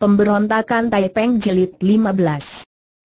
Pemberontakan Taipeng jelit 15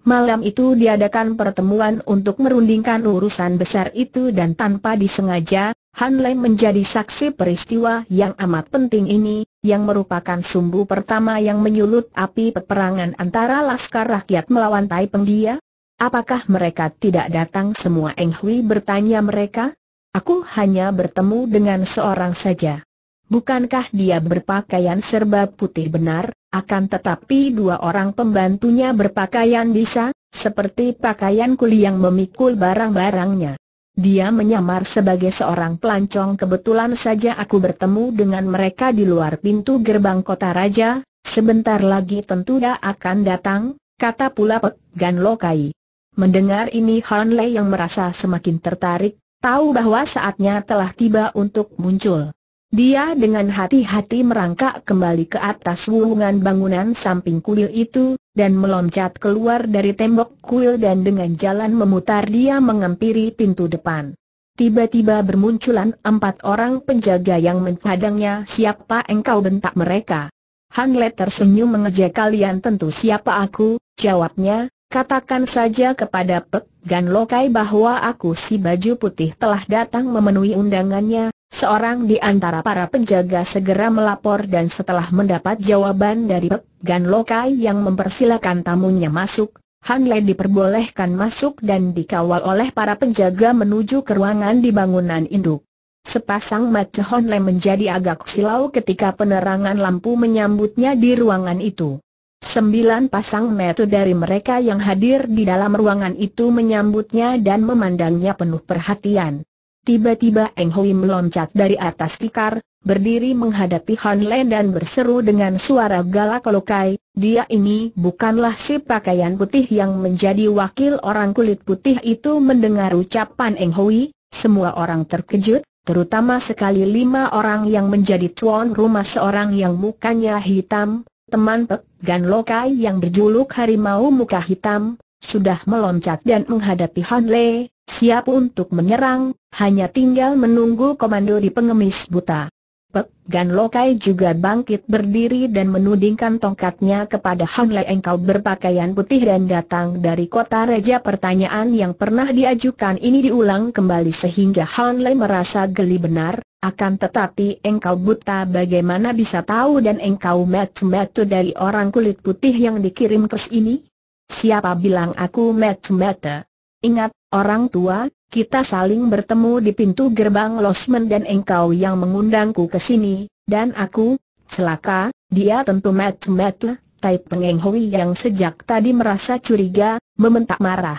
Malam itu diadakan pertemuan untuk merundingkan urusan besar itu dan tanpa disengaja, Han Lei menjadi saksi peristiwa yang amat penting ini, yang merupakan sumbu pertama yang menyulut api peperangan antara Laskar Rakyat melawan Taipeng dia. Apakah mereka tidak datang semua Eng Hui bertanya mereka? Aku hanya bertemu dengan seorang saja. Bukankah dia berpakaian serba putih benar, akan tetapi dua orang pembantunya berpakaian bisa, seperti pakaian kuli yang memikul barang-barangnya. Dia menyamar sebagai seorang pelancong kebetulan saja aku bertemu dengan mereka di luar pintu gerbang kota raja, sebentar lagi tentu dia akan datang, kata pula Pek Gan Lokai. Mendengar ini Hanle yang merasa semakin tertarik, tahu bahwa saatnya telah tiba untuk muncul. Dia dengan hati-hati merangkak kembali ke atas wulungan bangunan samping kuil itu, dan meloncat keluar dari tembok kuil dan dengan jalan memutar dia mengempiri pintu depan. Tiba-tiba bermunculan empat orang penjaga yang menghadangnya siapa engkau bentak mereka. Hanlet tersenyum mengejek kalian tentu siapa aku, jawabnya, Katakan saja kepada Pek Gan Lokai bahwa aku si baju putih telah datang memenuhi undangannya, seorang di antara para penjaga segera melapor dan setelah mendapat jawaban dari Pek Gan Lokai yang mempersilakan tamunya masuk, Han Lei diperbolehkan masuk dan dikawal oleh para penjaga menuju ke ruangan di bangunan induk. Sepasang mata Han Lei menjadi agak silau ketika penerangan lampu menyambutnya di ruangan itu. Sembilan pasang mata dari mereka yang hadir di dalam ruangan itu menyambutnya dan memandangnya penuh perhatian. Tiba-tiba Eng Hui meloncat dari atas tikar, berdiri menghadapi Han Len dan berseru dengan suara galak lokai, dia ini bukanlah si pakaian putih yang menjadi wakil orang kulit putih itu mendengar ucapan Eng Hui, semua orang terkejut, terutama sekali lima orang yang menjadi tuan rumah seorang yang mukanya hitam, teman Pek Gan Lokai yang berjuluk Harimau Muka Hitam, sudah meloncat dan menghadapi Han Le, siap untuk menyerang, hanya tinggal menunggu komando di pengemis buta. Pek Gan Lokai juga bangkit berdiri dan menudingkan tongkatnya kepada Han Le engkau berpakaian putih dan datang dari kota Reja pertanyaan yang pernah diajukan ini diulang kembali sehingga Han Le merasa geli benar, akan tetapi engkau buta bagaimana bisa tahu dan engkau metu-metu dari orang kulit putih yang dikirim ke sini? Siapa bilang aku metu-metu? Ingat, orang tua, kita saling bertemu di pintu gerbang losmen dan engkau yang mengundangku ke sini, dan aku, celaka, dia tentu metu-metu, Tai Pengeng Hui yang sejak tadi merasa curiga, membentak marah.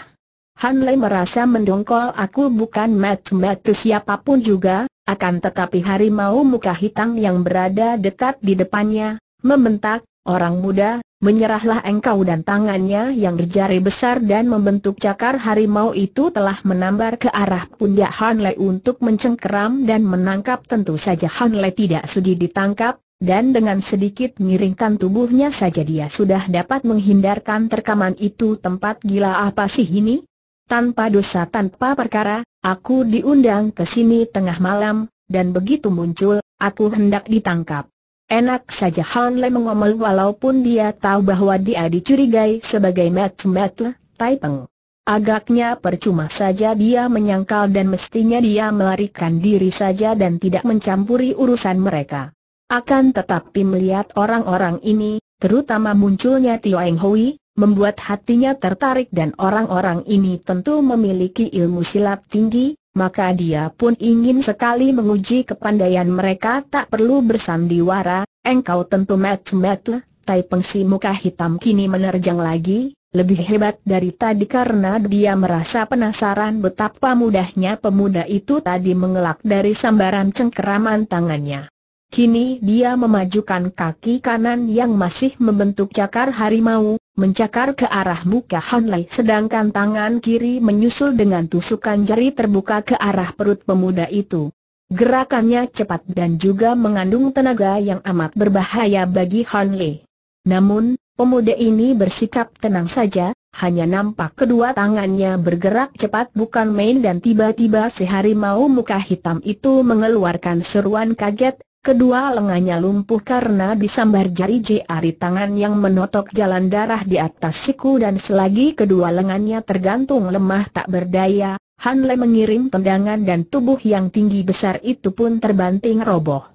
Han merasa mendongkol aku bukan metu-metu siapapun juga, akan tetapi harimau muka hitam yang berada dekat di depannya, membentak, orang muda, menyerahlah engkau dan tangannya yang berjari besar dan membentuk cakar harimau itu telah menambar ke arah pundak Han Lei untuk mencengkeram dan menangkap tentu saja Han Lei tidak sudi ditangkap, dan dengan sedikit miringkan tubuhnya saja dia sudah dapat menghindarkan terkaman itu tempat gila apa sih ini? tanpa dosa tanpa perkara, aku diundang ke sini tengah malam, dan begitu muncul, aku hendak ditangkap. Enak saja Han Le mengomel walaupun dia tahu bahwa dia dicurigai sebagai met Tai Taipeng. Agaknya percuma saja dia menyangkal dan mestinya dia melarikan diri saja dan tidak mencampuri urusan mereka. Akan tetapi melihat orang-orang ini, terutama munculnya Tio Eng Hui, membuat hatinya tertarik dan orang-orang ini tentu memiliki ilmu silat tinggi, maka dia pun ingin sekali menguji kepandaian mereka tak perlu bersandiwara, engkau tentu match-match, Tai Pengsi muka hitam kini menerjang lagi, lebih hebat dari tadi karena dia merasa penasaran betapa mudahnya pemuda itu tadi mengelak dari sambaran cengkeraman tangannya. Kini dia memajukan kaki kanan yang masih membentuk cakar harimau, mencakar ke arah muka Han Lei sedangkan tangan kiri menyusul dengan tusukan jari terbuka ke arah perut pemuda itu. Gerakannya cepat dan juga mengandung tenaga yang amat berbahaya bagi Han Lei. Namun, pemuda ini bersikap tenang saja, hanya nampak kedua tangannya bergerak cepat bukan main dan tiba-tiba sehari mau muka hitam itu mengeluarkan seruan kaget Kedua lengannya lumpuh karena disambar jari-jari tangan yang menotok jalan darah di atas siku dan selagi kedua lengannya tergantung lemah tak berdaya, Han Le mengirim tendangan dan tubuh yang tinggi besar itu pun terbanting roboh.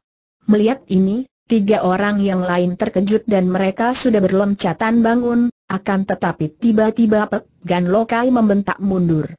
Melihat ini, tiga orang yang lain terkejut dan mereka sudah berloncatan bangun, akan tetapi tiba-tiba Pek Gan Lokai membentak mundur.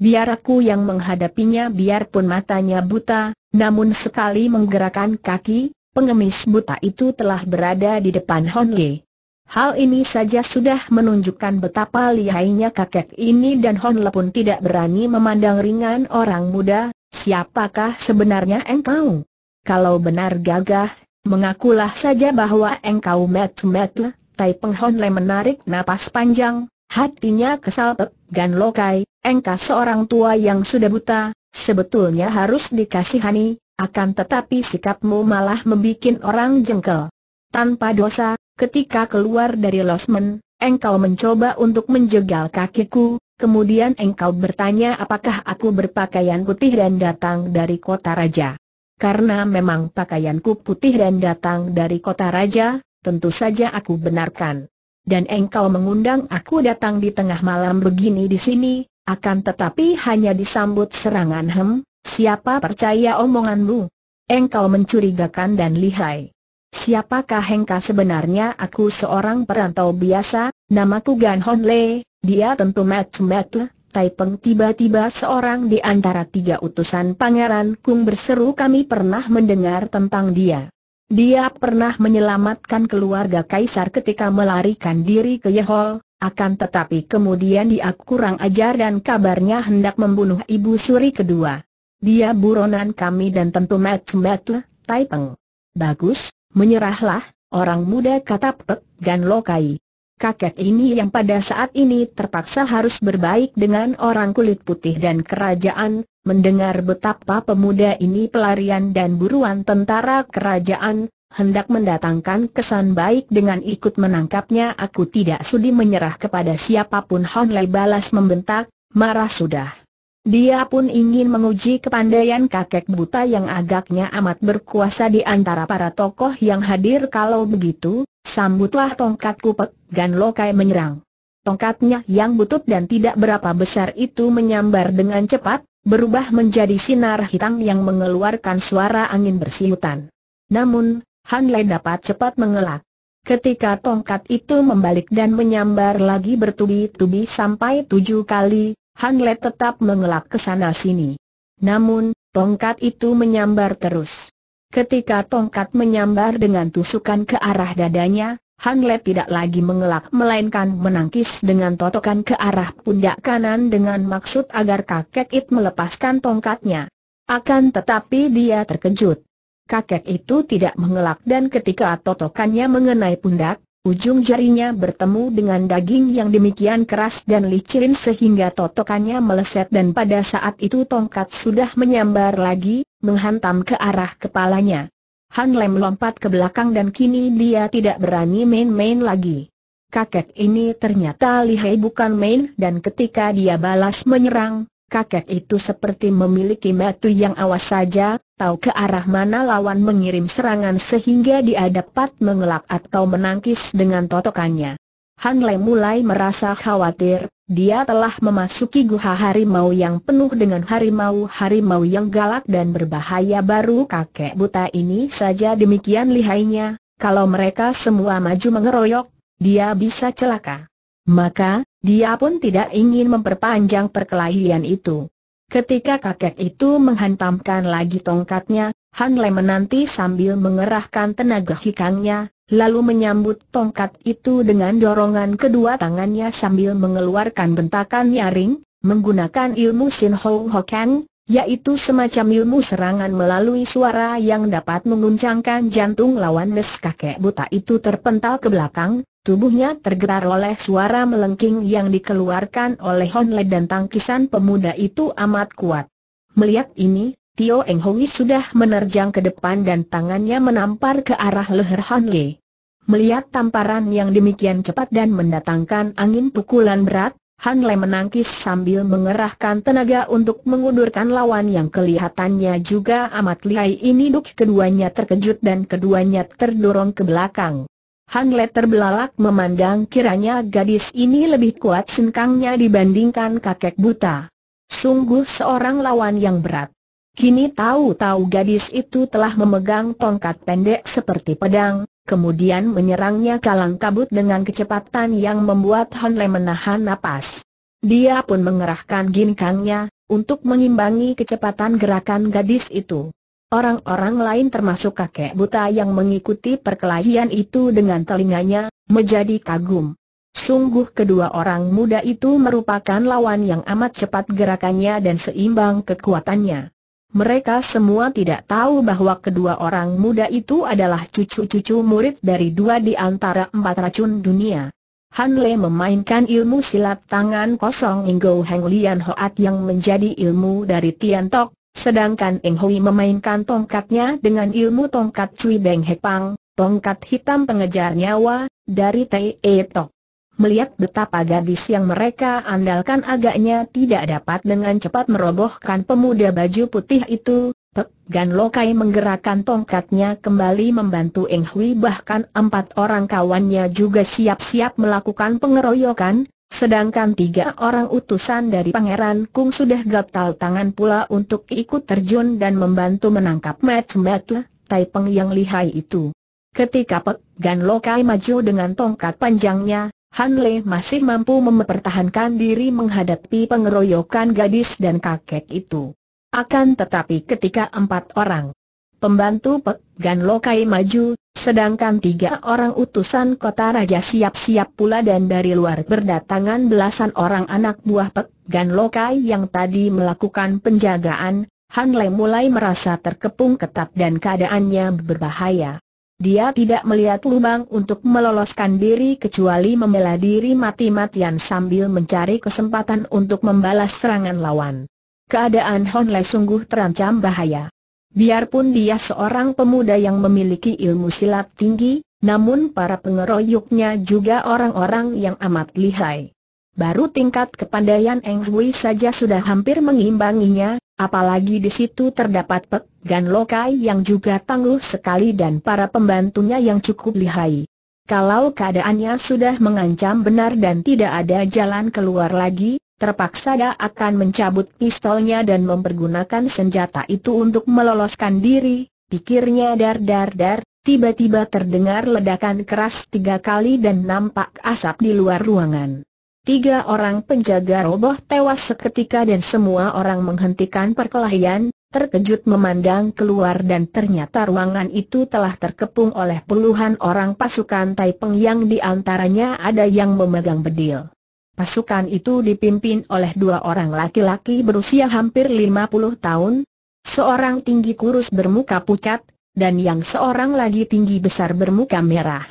Biar aku yang menghadapinya biarpun matanya buta, namun sekali menggerakkan kaki, pengemis buta itu telah berada di depan Hon Ye. Hal ini saja sudah menunjukkan betapa lihainya kakek ini dan Hon Le pun tidak berani memandang ringan orang muda, siapakah sebenarnya engkau? Kalau benar gagah, mengakulah saja bahwa engkau metu-metu, Tai Peng Hon Le menarik napas panjang, Hatinya kesal Pek Gan Lokai, engkau seorang tua yang sudah buta, sebetulnya harus dikasihani, akan tetapi sikapmu malah membuat orang jengkel. Tanpa dosa, ketika keluar dari losmen, engkau mencoba untuk menjegal kakiku, kemudian engkau bertanya apakah aku berpakaian putih dan datang dari kota raja. Karena memang pakaianku putih dan datang dari kota raja, tentu saja aku benarkan dan engkau mengundang aku datang di tengah malam begini di sini, akan tetapi hanya disambut serangan hem, siapa percaya omonganmu? Engkau mencurigakan dan lihai. Siapakah hengka sebenarnya? Aku seorang perantau biasa, namaku Gan Hon Le, dia tentu Mat Mat Tai Peng tiba-tiba seorang di antara tiga utusan Pangeran Kung berseru kami pernah mendengar tentang dia. Dia pernah menyelamatkan keluarga kaisar ketika melarikan diri ke Yehol, akan tetapi kemudian dia kurang ajar dan kabarnya hendak membunuh ibu suri kedua. Dia buronan kami dan tentu match-match, Taipeng. Bagus, menyerahlah, orang muda kata Pek Gan Lokai. Kakek ini yang pada saat ini terpaksa harus berbaik dengan orang kulit putih dan kerajaan, Mendengar betapa pemuda ini pelarian dan buruan tentara kerajaan, hendak mendatangkan kesan baik dengan ikut menangkapnya aku tidak sudi menyerah kepada siapapun Hon Lei balas membentak, marah sudah. Dia pun ingin menguji kepandaian kakek buta yang agaknya amat berkuasa di antara para tokoh yang hadir kalau begitu, sambutlah tongkatku, kupek, Gan Lokai menyerang tongkatnya yang butut dan tidak berapa besar itu menyambar dengan cepat, berubah menjadi sinar hitam yang mengeluarkan suara angin bersiutan. Namun, Han Lei dapat cepat mengelak. Ketika tongkat itu membalik dan menyambar lagi bertubi-tubi sampai tujuh kali, Han Lei tetap mengelak ke sana sini. Namun, tongkat itu menyambar terus. Ketika tongkat menyambar dengan tusukan ke arah dadanya, Han Le tidak lagi mengelak melainkan menangkis dengan totokan ke arah pundak kanan dengan maksud agar kakek It melepaskan tongkatnya. Akan tetapi dia terkejut. Kakek itu tidak mengelak dan ketika totokannya mengenai pundak, ujung jarinya bertemu dengan daging yang demikian keras dan licin sehingga totokannya meleset dan pada saat itu tongkat sudah menyambar lagi, menghantam ke arah kepalanya. Han Lem lompat ke belakang dan kini dia tidak berani main-main lagi. Kakek ini ternyata lihai bukan main dan ketika dia balas menyerang, kakek itu seperti memiliki batu yang awas saja, tahu ke arah mana lawan mengirim serangan sehingga dia dapat mengelak atau menangkis dengan totokannya. Han Lem mulai merasa khawatir, dia telah memasuki guha harimau yang penuh dengan harimau-harimau yang galak dan berbahaya baru kakek buta ini saja demikian lihainya, kalau mereka semua maju mengeroyok, dia bisa celaka. Maka, dia pun tidak ingin memperpanjang perkelahian itu. Ketika kakek itu menghantamkan lagi tongkatnya, Han Le menanti sambil mengerahkan tenaga hikangnya, lalu menyambut tongkat itu dengan dorongan kedua tangannya sambil mengeluarkan bentakan nyaring, menggunakan ilmu Sin Ho Kang, yaitu semacam ilmu serangan melalui suara yang dapat menguncangkan jantung lawan Nes kakek buta itu terpental ke belakang, tubuhnya tergerak oleh suara melengking yang dikeluarkan oleh Honle dan tangkisan pemuda itu amat kuat. Melihat ini, Tio Eng Hui sudah menerjang ke depan dan tangannya menampar ke arah leher Han Ye. Melihat tamparan yang demikian cepat dan mendatangkan angin pukulan berat, Han Le menangkis sambil mengerahkan tenaga untuk mengundurkan lawan yang kelihatannya juga amat lihai ini duk keduanya terkejut dan keduanya terdorong ke belakang. Han Le terbelalak memandang kiranya gadis ini lebih kuat senkangnya dibandingkan kakek buta. Sungguh seorang lawan yang berat. Kini tahu-tahu gadis itu telah memegang tongkat pendek seperti pedang, kemudian menyerangnya kalang kabut dengan kecepatan yang membuat Han Le menahan napas. Dia pun mengerahkan ginkangnya, untuk mengimbangi kecepatan gerakan gadis itu. Orang-orang lain termasuk kakek buta yang mengikuti perkelahian itu dengan telinganya, menjadi kagum. Sungguh kedua orang muda itu merupakan lawan yang amat cepat gerakannya dan seimbang kekuatannya. Mereka semua tidak tahu bahwa kedua orang muda itu adalah cucu-cucu murid dari dua di antara empat racun dunia. Han Le memainkan ilmu silat tangan kosong Ingo Heng Lian Hoat yang menjadi ilmu dari Tian Tok, sedangkan Eng Hui memainkan tongkatnya dengan ilmu tongkat Cui Beng Hepang, tongkat hitam pengejar nyawa, dari Tai E Tok melihat betapa gadis yang mereka andalkan agaknya tidak dapat dengan cepat merobohkan pemuda baju putih itu, Pek Gan Lokai menggerakkan tongkatnya kembali membantu Eng Hui bahkan empat orang kawannya juga siap-siap melakukan pengeroyokan, sedangkan tiga orang utusan dari Pangeran Kung sudah gatal tangan pula untuk ikut terjun dan membantu menangkap Mat Mat Taipeng yang lihai itu. Ketika Pek Gan Lokai maju dengan tongkat panjangnya, Han Le masih mampu mempertahankan diri menghadapi pengeroyokan gadis dan kakek itu. Akan tetapi ketika empat orang pembantu Pek Gan Lokai maju, sedangkan tiga orang utusan kota raja siap-siap pula dan dari luar berdatangan belasan orang anak buah Pek Gan Lokai yang tadi melakukan penjagaan, Han Le mulai merasa terkepung ketat dan keadaannya berbahaya. Dia tidak melihat lubang untuk meloloskan diri kecuali membela diri mati-matian sambil mencari kesempatan untuk membalas serangan lawan. Keadaan Hon Le sungguh terancam bahaya. Biarpun dia seorang pemuda yang memiliki ilmu silat tinggi, namun para pengeroyoknya juga orang-orang yang amat lihai. Baru tingkat kepandaian Eng Hui saja sudah hampir mengimbanginya, apalagi di situ terdapat Pek Gan Lokai yang juga tangguh sekali dan para pembantunya yang cukup lihai. Kalau keadaannya sudah mengancam benar dan tidak ada jalan keluar lagi, terpaksa dia akan mencabut pistolnya dan mempergunakan senjata itu untuk meloloskan diri, pikirnya dar-dar-dar, tiba-tiba terdengar ledakan keras tiga kali dan nampak asap di luar ruangan. Tiga orang penjaga roboh tewas seketika dan semua orang menghentikan perkelahian, terkejut memandang keluar dan ternyata ruangan itu telah terkepung oleh puluhan orang pasukan Taipeng yang diantaranya ada yang memegang bedil. Pasukan itu dipimpin oleh dua orang laki-laki berusia hampir 50 tahun, seorang tinggi kurus bermuka pucat, dan yang seorang lagi tinggi besar bermuka merah.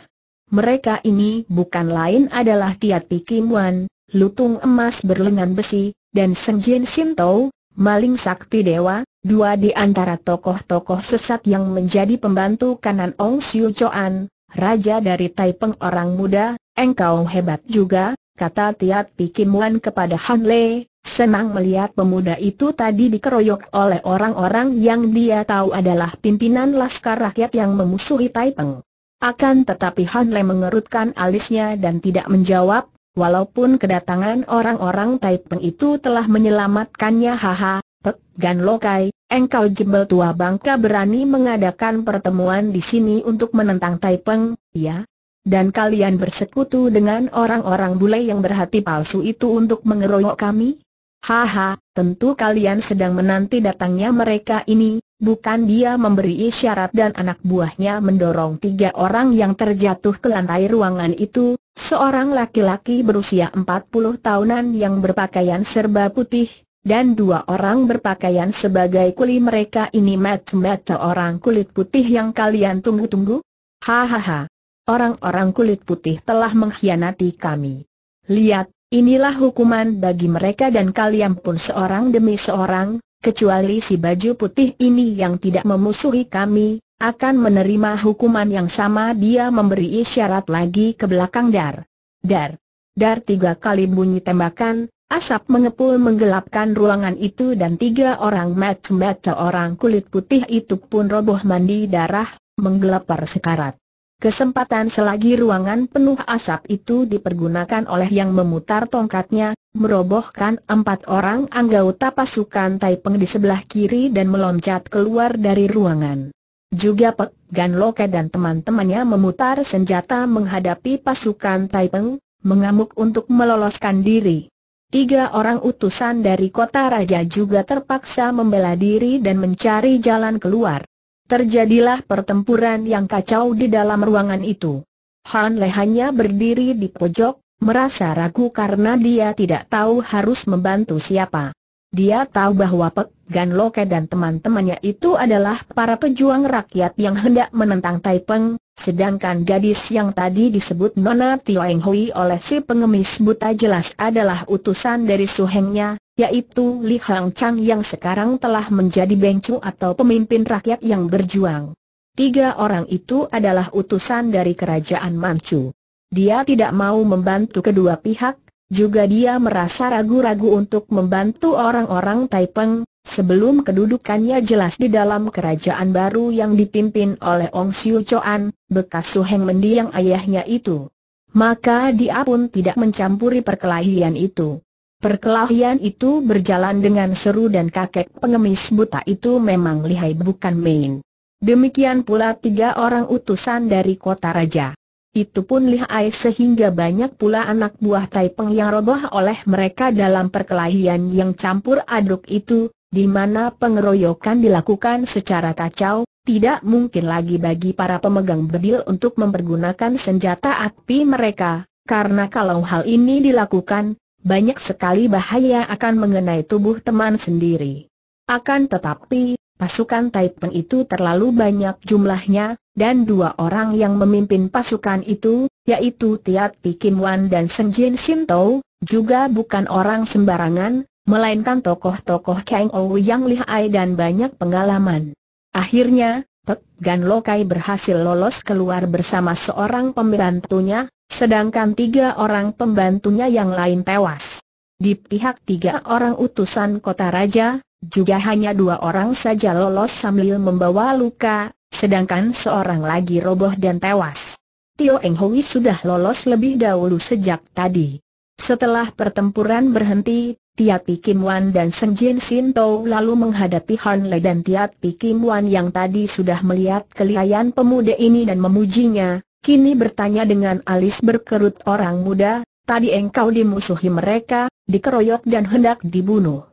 Mereka ini bukan lain adalah Tiat Pikim Wan, Lutung Emas Berlengan Besi, dan Senjin Tau, Maling Sakti Dewa, dua di antara tokoh-tokoh sesat yang menjadi pembantu kanan Ong Siu Choan, Raja dari Taipeng Orang Muda, engkau hebat juga, kata Tiat Pikim Wan kepada Han Le, senang melihat pemuda itu tadi dikeroyok oleh orang-orang yang dia tahu adalah pimpinan Laskar Rakyat yang memusuhi Taipeng. Akan tetapi Han Le mengerutkan alisnya dan tidak menjawab, walaupun kedatangan orang-orang Taipeng itu telah menyelamatkannya haha, Pek Gan Lokai, engkau jembel tua bangka berani mengadakan pertemuan di sini untuk menentang Taipeng, ya? Dan kalian bersekutu dengan orang-orang bule yang berhati palsu itu untuk mengeroyok kami? Haha, tentu kalian sedang menanti datangnya mereka ini, Bukan dia memberi isyarat dan anak buahnya mendorong tiga orang yang terjatuh ke lantai ruangan itu, seorang laki-laki berusia 40 tahunan yang berpakaian serba putih, dan dua orang berpakaian sebagai kuli mereka ini mata-mata orang kulit putih yang kalian tunggu-tunggu? Hahaha, orang-orang kulit putih telah mengkhianati kami. Lihat, inilah hukuman bagi mereka dan kalian pun seorang demi seorang, kecuali si baju putih ini yang tidak memusuhi kami, akan menerima hukuman yang sama dia memberi isyarat lagi ke belakang dar. Dar. Dar tiga kali bunyi tembakan, asap mengepul menggelapkan ruangan itu dan tiga orang mat mata orang kulit putih itu pun roboh mandi darah, menggelapar sekarat. Kesempatan selagi ruangan penuh asap itu dipergunakan oleh yang memutar tongkatnya, merobohkan empat orang anggota pasukan Taipeng di sebelah kiri dan meloncat keluar dari ruangan. Juga Pek Gan Loke dan teman-temannya memutar senjata menghadapi pasukan Taipeng, mengamuk untuk meloloskan diri. Tiga orang utusan dari kota raja juga terpaksa membela diri dan mencari jalan keluar. Terjadilah pertempuran yang kacau di dalam ruangan itu. Han Le hanya berdiri di pojok, merasa ragu karena dia tidak tahu harus membantu siapa. Dia tahu bahwa Pek Gan Loke dan teman-temannya itu adalah para pejuang rakyat yang hendak menentang Taipeng, sedangkan gadis yang tadi disebut Nona Tio Eng Hui oleh si pengemis buta jelas adalah utusan dari suhengnya, yaitu Li Hang Chang yang sekarang telah menjadi bengcu atau pemimpin rakyat yang berjuang. Tiga orang itu adalah utusan dari kerajaan Manchu. Dia tidak mau membantu kedua pihak, juga dia merasa ragu-ragu untuk membantu orang-orang Taipeng, sebelum kedudukannya jelas di dalam kerajaan baru yang dipimpin oleh Ong Siu Choan, bekas Suheng mendiang ayahnya itu. Maka dia pun tidak mencampuri perkelahian itu. Perkelahian itu berjalan dengan seru dan kakek pengemis buta itu memang lihai bukan main. Demikian pula tiga orang utusan dari kota raja. Itu pun lihai sehingga banyak pula anak buah Taipeng yang roboh oleh mereka dalam perkelahian yang campur aduk itu, di mana pengeroyokan dilakukan secara kacau, tidak mungkin lagi bagi para pemegang bedil untuk mempergunakan senjata api mereka, karena kalau hal ini dilakukan, banyak sekali bahaya akan mengenai tubuh teman sendiri. Akan tetapi, Pasukan Taipeng itu terlalu banyak jumlahnya, dan dua orang yang memimpin pasukan itu, yaitu Tiat Pikin Wan dan Seng Jin Sinto, juga bukan orang sembarangan, melainkan tokoh-tokoh Kang Ou yang lihai dan banyak pengalaman. Akhirnya, Pek Gan Lokai berhasil lolos keluar bersama seorang pembantunya, sedangkan tiga orang pembantunya yang lain tewas. Di pihak tiga orang utusan kota raja, juga hanya dua orang saja lolos sambil membawa luka, sedangkan seorang lagi roboh dan tewas. Tio Eng Hui sudah lolos lebih dahulu sejak tadi. Setelah pertempuran berhenti, Tiat Pi Kim Wan dan Seng Jin Sin Tou lalu menghadapi Han Le dan Tiat Pi Kim Wan yang tadi sudah melihat kelihayan pemuda ini dan memujinya, kini bertanya dengan alis berkerut orang muda, tadi engkau dimusuhi mereka, dikeroyok dan hendak dibunuh.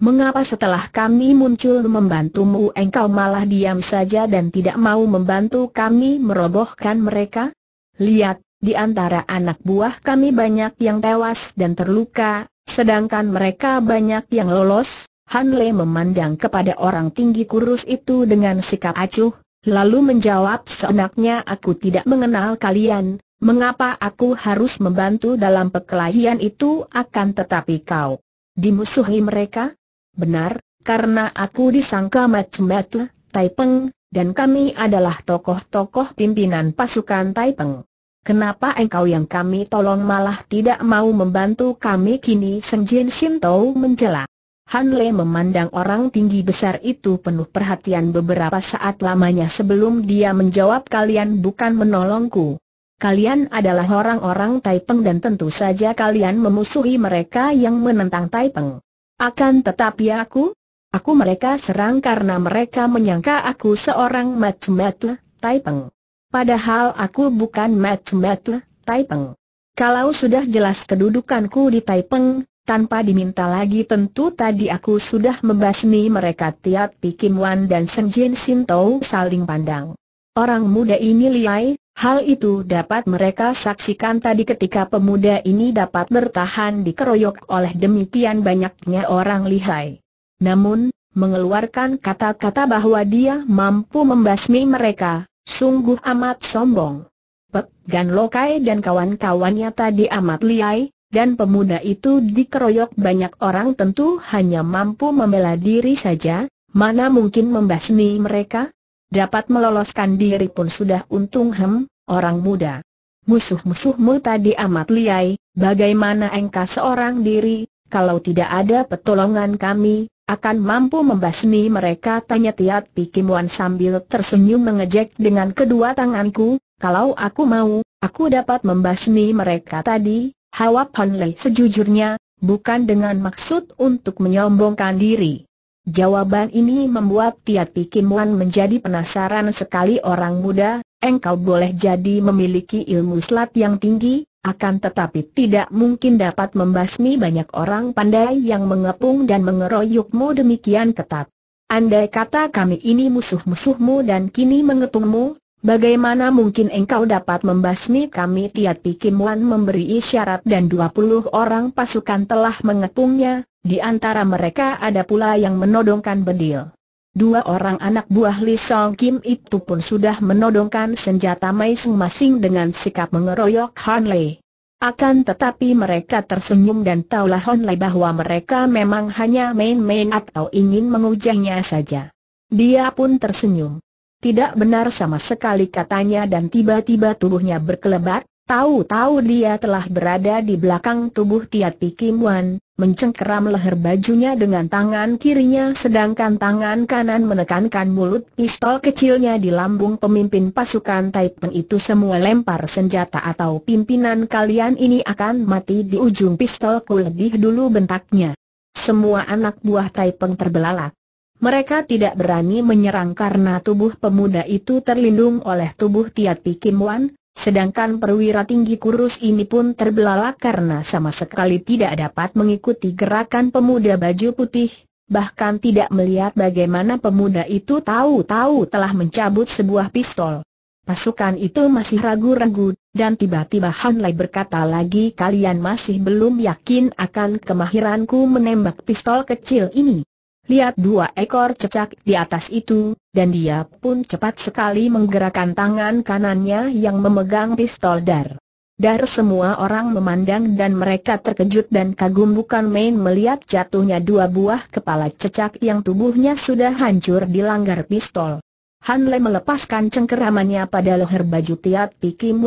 Mengapa setelah kami muncul membantumu engkau malah diam saja dan tidak mau membantu kami merobohkan mereka? Lihat, di antara anak buah kami banyak yang tewas dan terluka, sedangkan mereka banyak yang lolos. Han Le memandang kepada orang tinggi kurus itu dengan sikap acuh, lalu menjawab seenaknya aku tidak mengenal kalian, mengapa aku harus membantu dalam perkelahian itu akan tetapi kau dimusuhi mereka? benar, karena aku disangka macam-macam, Taipeng, dan kami adalah tokoh-tokoh pimpinan pasukan Taipeng. Kenapa engkau yang kami tolong malah tidak mau membantu kami kini Senjin Shintou menjelak? Han Le memandang orang tinggi besar itu penuh perhatian beberapa saat lamanya sebelum dia menjawab kalian bukan menolongku. Kalian adalah orang-orang Taipeng dan tentu saja kalian memusuhi mereka yang menentang Taipeng. Akan tetapi aku, aku mereka serang karena mereka menyangka aku seorang matmetle, Taipeng. Padahal aku bukan matmetle, Taipeng. Kalau sudah jelas kedudukanku di Taipeng, tanpa diminta lagi tentu tadi aku sudah membasmi mereka tiap Pikim Wan dan Senjin Sintou saling pandang. Orang muda ini liai, Hal itu dapat mereka saksikan tadi ketika pemuda ini dapat bertahan dikeroyok oleh demikian banyaknya orang lihai. Namun, mengeluarkan kata-kata bahwa dia mampu membasmi mereka, sungguh amat sombong. Pep Gan Lokai dan kawan-kawannya tadi amat lihai, dan pemuda itu dikeroyok banyak orang tentu hanya mampu membela diri saja, mana mungkin membasmi mereka? Dapat meloloskan diri pun sudah untung hem, orang muda. Musuh-musuhmu tadi amat liai, bagaimana engkau seorang diri, kalau tidak ada pertolongan kami, akan mampu membasmi mereka tanya Tiat Pikimuan sambil tersenyum mengejek dengan kedua tanganku, kalau aku mau, aku dapat membasmi mereka tadi, Hawa Lei sejujurnya, bukan dengan maksud untuk menyombongkan diri. Jawaban ini membuat Tiat Pikimuan menjadi penasaran sekali orang muda, engkau boleh jadi memiliki ilmu selat yang tinggi, akan tetapi tidak mungkin dapat membasmi banyak orang pandai yang mengepung dan mengeroyokmu demikian ketat. Andai kata kami ini musuh-musuhmu dan kini mengepungmu, bagaimana mungkin engkau dapat membasmi kami Tiat Pikimuan memberi isyarat dan 20 orang pasukan telah mengepungnya, di antara mereka ada pula yang menodongkan bedil. Dua orang anak buah Li Song Kim itu pun sudah menodongkan senjata masing-masing dengan sikap mengeroyok Han Lei. Akan tetapi mereka tersenyum dan taulah Han Lei bahwa mereka memang hanya main-main atau ingin mengujahnya saja. Dia pun tersenyum. Tidak benar sama sekali katanya dan tiba-tiba tubuhnya berkelebat, Tahu-tahu dia telah berada di belakang tubuh Tiat Pikim Wan, mencengkeram leher bajunya dengan tangan kirinya sedangkan tangan kanan menekankan mulut pistol kecilnya di lambung pemimpin pasukan Taipeng itu semua lempar senjata atau pimpinan kalian ini akan mati di ujung pistolku lebih dulu bentaknya. Semua anak buah Taipeng terbelalak. Mereka tidak berani menyerang karena tubuh pemuda itu terlindung oleh tubuh Tiat Pikim Wan, Sedangkan perwira tinggi kurus ini pun terbelalak karena sama sekali tidak dapat mengikuti gerakan pemuda baju putih, bahkan tidak melihat bagaimana pemuda itu tahu-tahu telah mencabut sebuah pistol. Pasukan itu masih ragu-ragu, dan tiba-tiba Han berkata lagi kalian masih belum yakin akan kemahiranku menembak pistol kecil ini lihat dua ekor cecak di atas itu, dan dia pun cepat sekali menggerakkan tangan kanannya yang memegang pistol Dar. Dar semua orang memandang dan mereka terkejut dan kagum bukan main melihat jatuhnya dua buah kepala cecak yang tubuhnya sudah hancur di langgar pistol. Hanley melepaskan cengkeramannya pada leher baju Tiat Pikim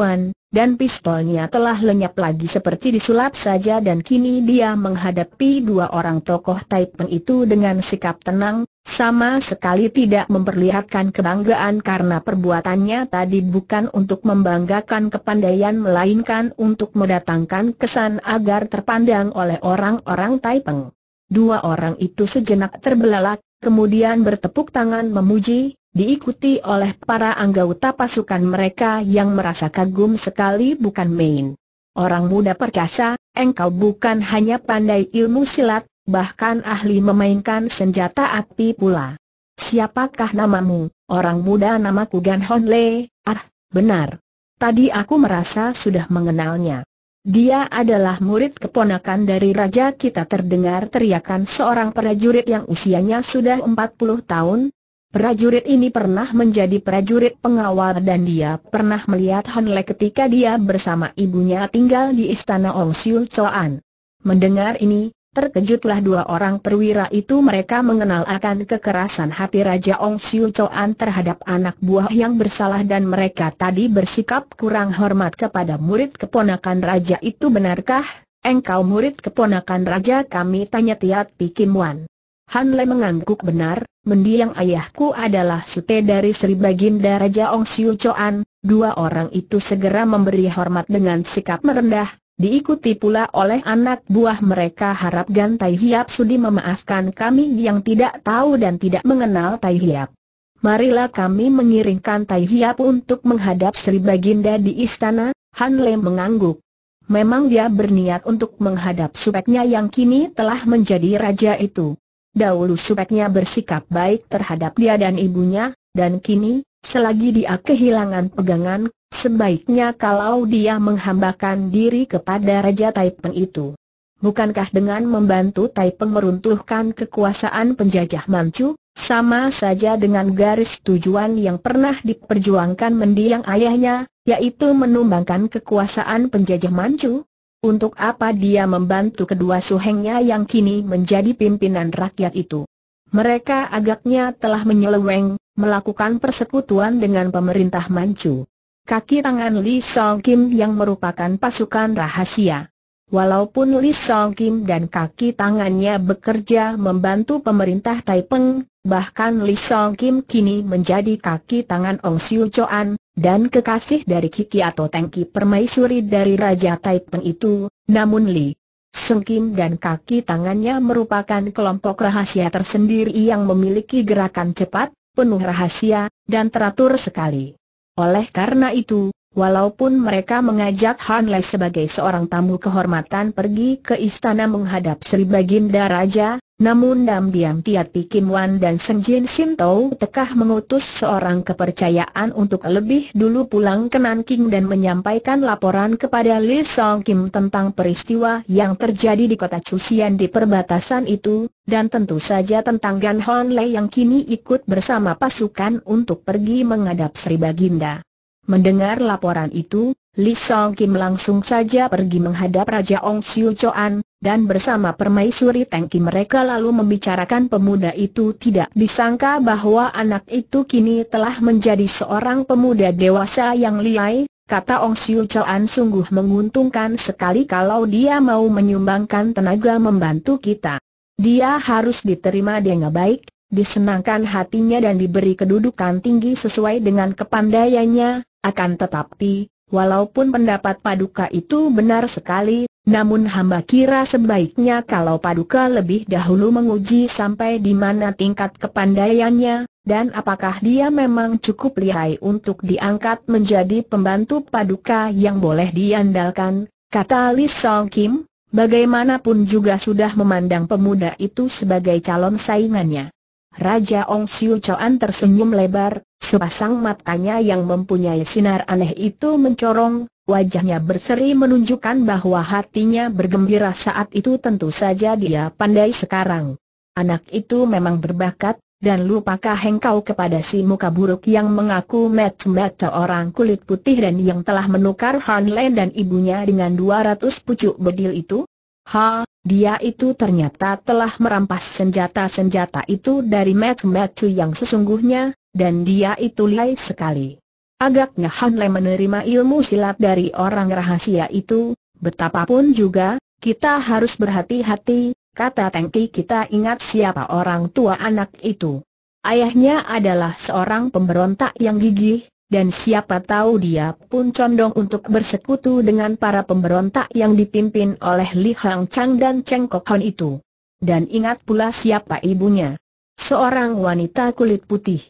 dan pistolnya telah lenyap lagi seperti disulap saja dan kini dia menghadapi dua orang tokoh Taipeng itu dengan sikap tenang, sama sekali tidak memperlihatkan kebanggaan karena perbuatannya tadi bukan untuk membanggakan kepandaian melainkan untuk mendatangkan kesan agar terpandang oleh orang-orang Taipeng. Dua orang itu sejenak terbelalak, kemudian bertepuk tangan memuji, diikuti oleh para anggota pasukan mereka yang merasa kagum sekali bukan main. Orang muda perkasa, engkau bukan hanya pandai ilmu silat, bahkan ahli memainkan senjata api pula. Siapakah namamu? Orang muda namaku Gan Hon Le. Ah, benar. Tadi aku merasa sudah mengenalnya. Dia adalah murid keponakan dari raja kita terdengar teriakan seorang prajurit yang usianya sudah 40 tahun, Prajurit ini pernah menjadi prajurit pengawal dan dia pernah melihat Han Le ketika dia bersama ibunya tinggal di istana Ong Siu Choan. Mendengar ini, terkejutlah dua orang perwira itu mereka mengenal akan kekerasan hati Raja Ong Siu Choan terhadap anak buah yang bersalah dan mereka tadi bersikap kurang hormat kepada murid keponakan Raja itu benarkah? Engkau murid keponakan Raja kami tanya Tiat Wan. Han Le mengangguk benar, mendiang ayahku adalah sute dari Sri Baginda Raja Ong Siu Choan, dua orang itu segera memberi hormat dengan sikap merendah, diikuti pula oleh anak buah mereka harap Gan Tai Hiap sudi memaafkan kami yang tidak tahu dan tidak mengenal Tai Hiap. Marilah kami mengiringkan Tai Hiap untuk menghadap Sri Baginda di istana, Han Le mengangguk. Memang dia berniat untuk menghadap supeknya yang kini telah menjadi raja itu dahulu subeknya bersikap baik terhadap dia dan ibunya, dan kini, selagi dia kehilangan pegangan, sebaiknya kalau dia menghambakan diri kepada Raja Taipeng itu. Bukankah dengan membantu Taipeng meruntuhkan kekuasaan penjajah Manchu, sama saja dengan garis tujuan yang pernah diperjuangkan mendiang ayahnya, yaitu menumbangkan kekuasaan penjajah Manchu? Untuk apa dia membantu kedua suhengnya yang kini menjadi pimpinan rakyat itu? Mereka agaknya telah menyeleweng, melakukan persekutuan dengan pemerintah Manchu. Kaki tangan Li Song Kim yang merupakan pasukan rahasia. Walaupun Li Song Kim dan kaki tangannya bekerja membantu pemerintah Taipeng, bahkan Li Song Kim kini menjadi kaki tangan Ong Siu Choan, dan kekasih dari Kiki atau Tengki Permaisuri dari Raja Taipeng itu, namun Li Song Kim dan kaki tangannya merupakan kelompok rahasia tersendiri yang memiliki gerakan cepat, penuh rahasia, dan teratur sekali. Oleh karena itu, Walaupun mereka mengajak Han Lei sebagai seorang tamu kehormatan pergi ke istana menghadap Sri Baginda Raja, namun diam-diam Tiat Kim Wan dan Seng Jin Sim Tau tekah mengutus seorang kepercayaan untuk lebih dulu pulang ke Nanking dan menyampaikan laporan kepada Li Song Kim tentang peristiwa yang terjadi di kota Cusian di perbatasan itu, dan tentu saja tentang Gan Han Lei yang kini ikut bersama pasukan untuk pergi menghadap Sri Baginda. Mendengar laporan itu, Li Song Kim langsung saja pergi menghadap Raja Ong Siu Choan, dan bersama permaisuri Tangki mereka lalu membicarakan pemuda itu tidak disangka bahwa anak itu kini telah menjadi seorang pemuda dewasa yang liai, kata Ong Siu Choan sungguh menguntungkan sekali kalau dia mau menyumbangkan tenaga membantu kita. Dia harus diterima dengan baik, disenangkan hatinya dan diberi kedudukan tinggi sesuai dengan kepandaiannya, akan tetapi, walaupun pendapat Paduka itu benar sekali, namun hamba kira sebaiknya kalau Paduka lebih dahulu menguji sampai di mana tingkat kepandaiannya, dan apakah dia memang cukup lihai untuk diangkat menjadi pembantu Paduka yang boleh diandalkan, kata Lee Song Kim, bagaimanapun juga sudah memandang pemuda itu sebagai calon saingannya. Raja Ong Siu Choan tersenyum lebar, sepasang matanya yang mempunyai sinar aneh itu mencorong, wajahnya berseri menunjukkan bahwa hatinya bergembira saat itu tentu saja dia pandai sekarang. Anak itu memang berbakat, dan lupakah engkau kepada si muka buruk yang mengaku met seorang seorang kulit putih dan yang telah menukar Han Len dan ibunya dengan 200 pucuk bedil itu? Ha, dia itu ternyata telah merampas senjata-senjata itu dari Matsu yang sesungguhnya, dan dia itu lihai sekali. Agaknya Han menerima ilmu silat dari orang rahasia itu, betapapun juga, kita harus berhati-hati, kata Tengki kita ingat siapa orang tua anak itu. Ayahnya adalah seorang pemberontak yang gigih, dan siapa tahu dia pun condong untuk bersekutu dengan para pemberontak yang dipimpin oleh Li Hang Chang dan Cheng Kok Hon itu. Dan ingat pula siapa ibunya. Seorang wanita kulit putih.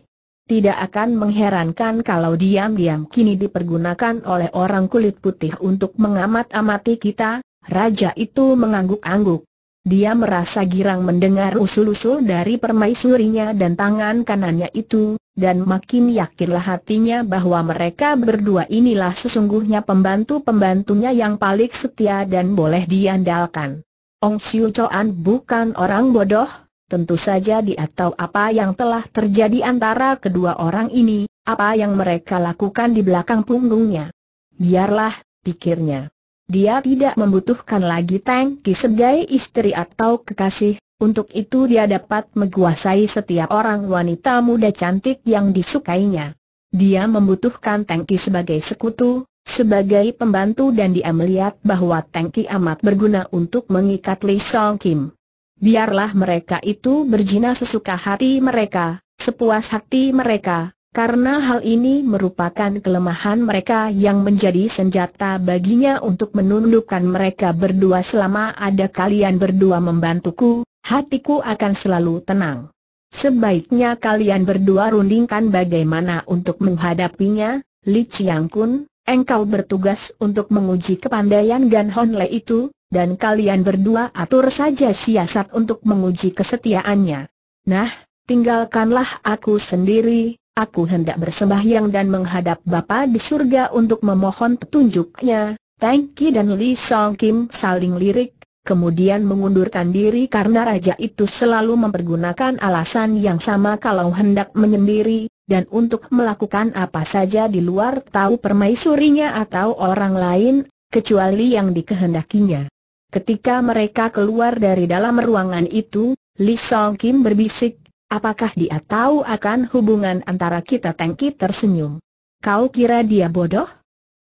Tidak akan mengherankan kalau diam-diam kini dipergunakan oleh orang kulit putih untuk mengamat-amati kita, raja itu mengangguk-angguk. Dia merasa girang mendengar usul-usul dari permaisurinya dan tangan kanannya itu, dan makin yakinlah hatinya bahwa mereka berdua inilah sesungguhnya pembantu-pembantunya yang paling setia dan boleh diandalkan. Ong Siu Choan bukan orang bodoh, tentu saja dia tahu apa yang telah terjadi antara kedua orang ini, apa yang mereka lakukan di belakang punggungnya. Biarlah, pikirnya. Dia tidak membutuhkan lagi Tang Ki sebagai istri atau kekasih, untuk itu dia dapat menguasai setiap orang wanita muda cantik yang disukainya. Dia membutuhkan Tengki sebagai sekutu, sebagai pembantu dan dia melihat bahwa Tengki amat berguna untuk mengikat Lee Song Kim. Biarlah mereka itu berjina sesuka hati mereka, sepuas hati mereka, karena hal ini merupakan kelemahan mereka yang menjadi senjata baginya untuk menundukkan mereka berdua selama ada kalian berdua membantuku, hatiku akan selalu tenang. Sebaiknya kalian berdua rundingkan bagaimana untuk menghadapinya, Li Chiang Kun, engkau bertugas untuk menguji kepandaian Gan Hon Le itu, dan kalian berdua atur saja siasat untuk menguji kesetiaannya. Nah, tinggalkanlah aku sendiri, aku hendak bersembahyang dan menghadap Bapa di surga untuk memohon petunjuknya. Tang Ki dan Li Song Kim saling lirik, kemudian mengundurkan diri karena raja itu selalu mempergunakan alasan yang sama kalau hendak menyendiri, dan untuk melakukan apa saja di luar tahu permaisurinya atau orang lain, kecuali yang dikehendakinya. Ketika mereka keluar dari dalam ruangan itu, Li Song Kim berbisik, apakah dia tahu akan hubungan antara kita Tengki tersenyum? Kau kira dia bodoh?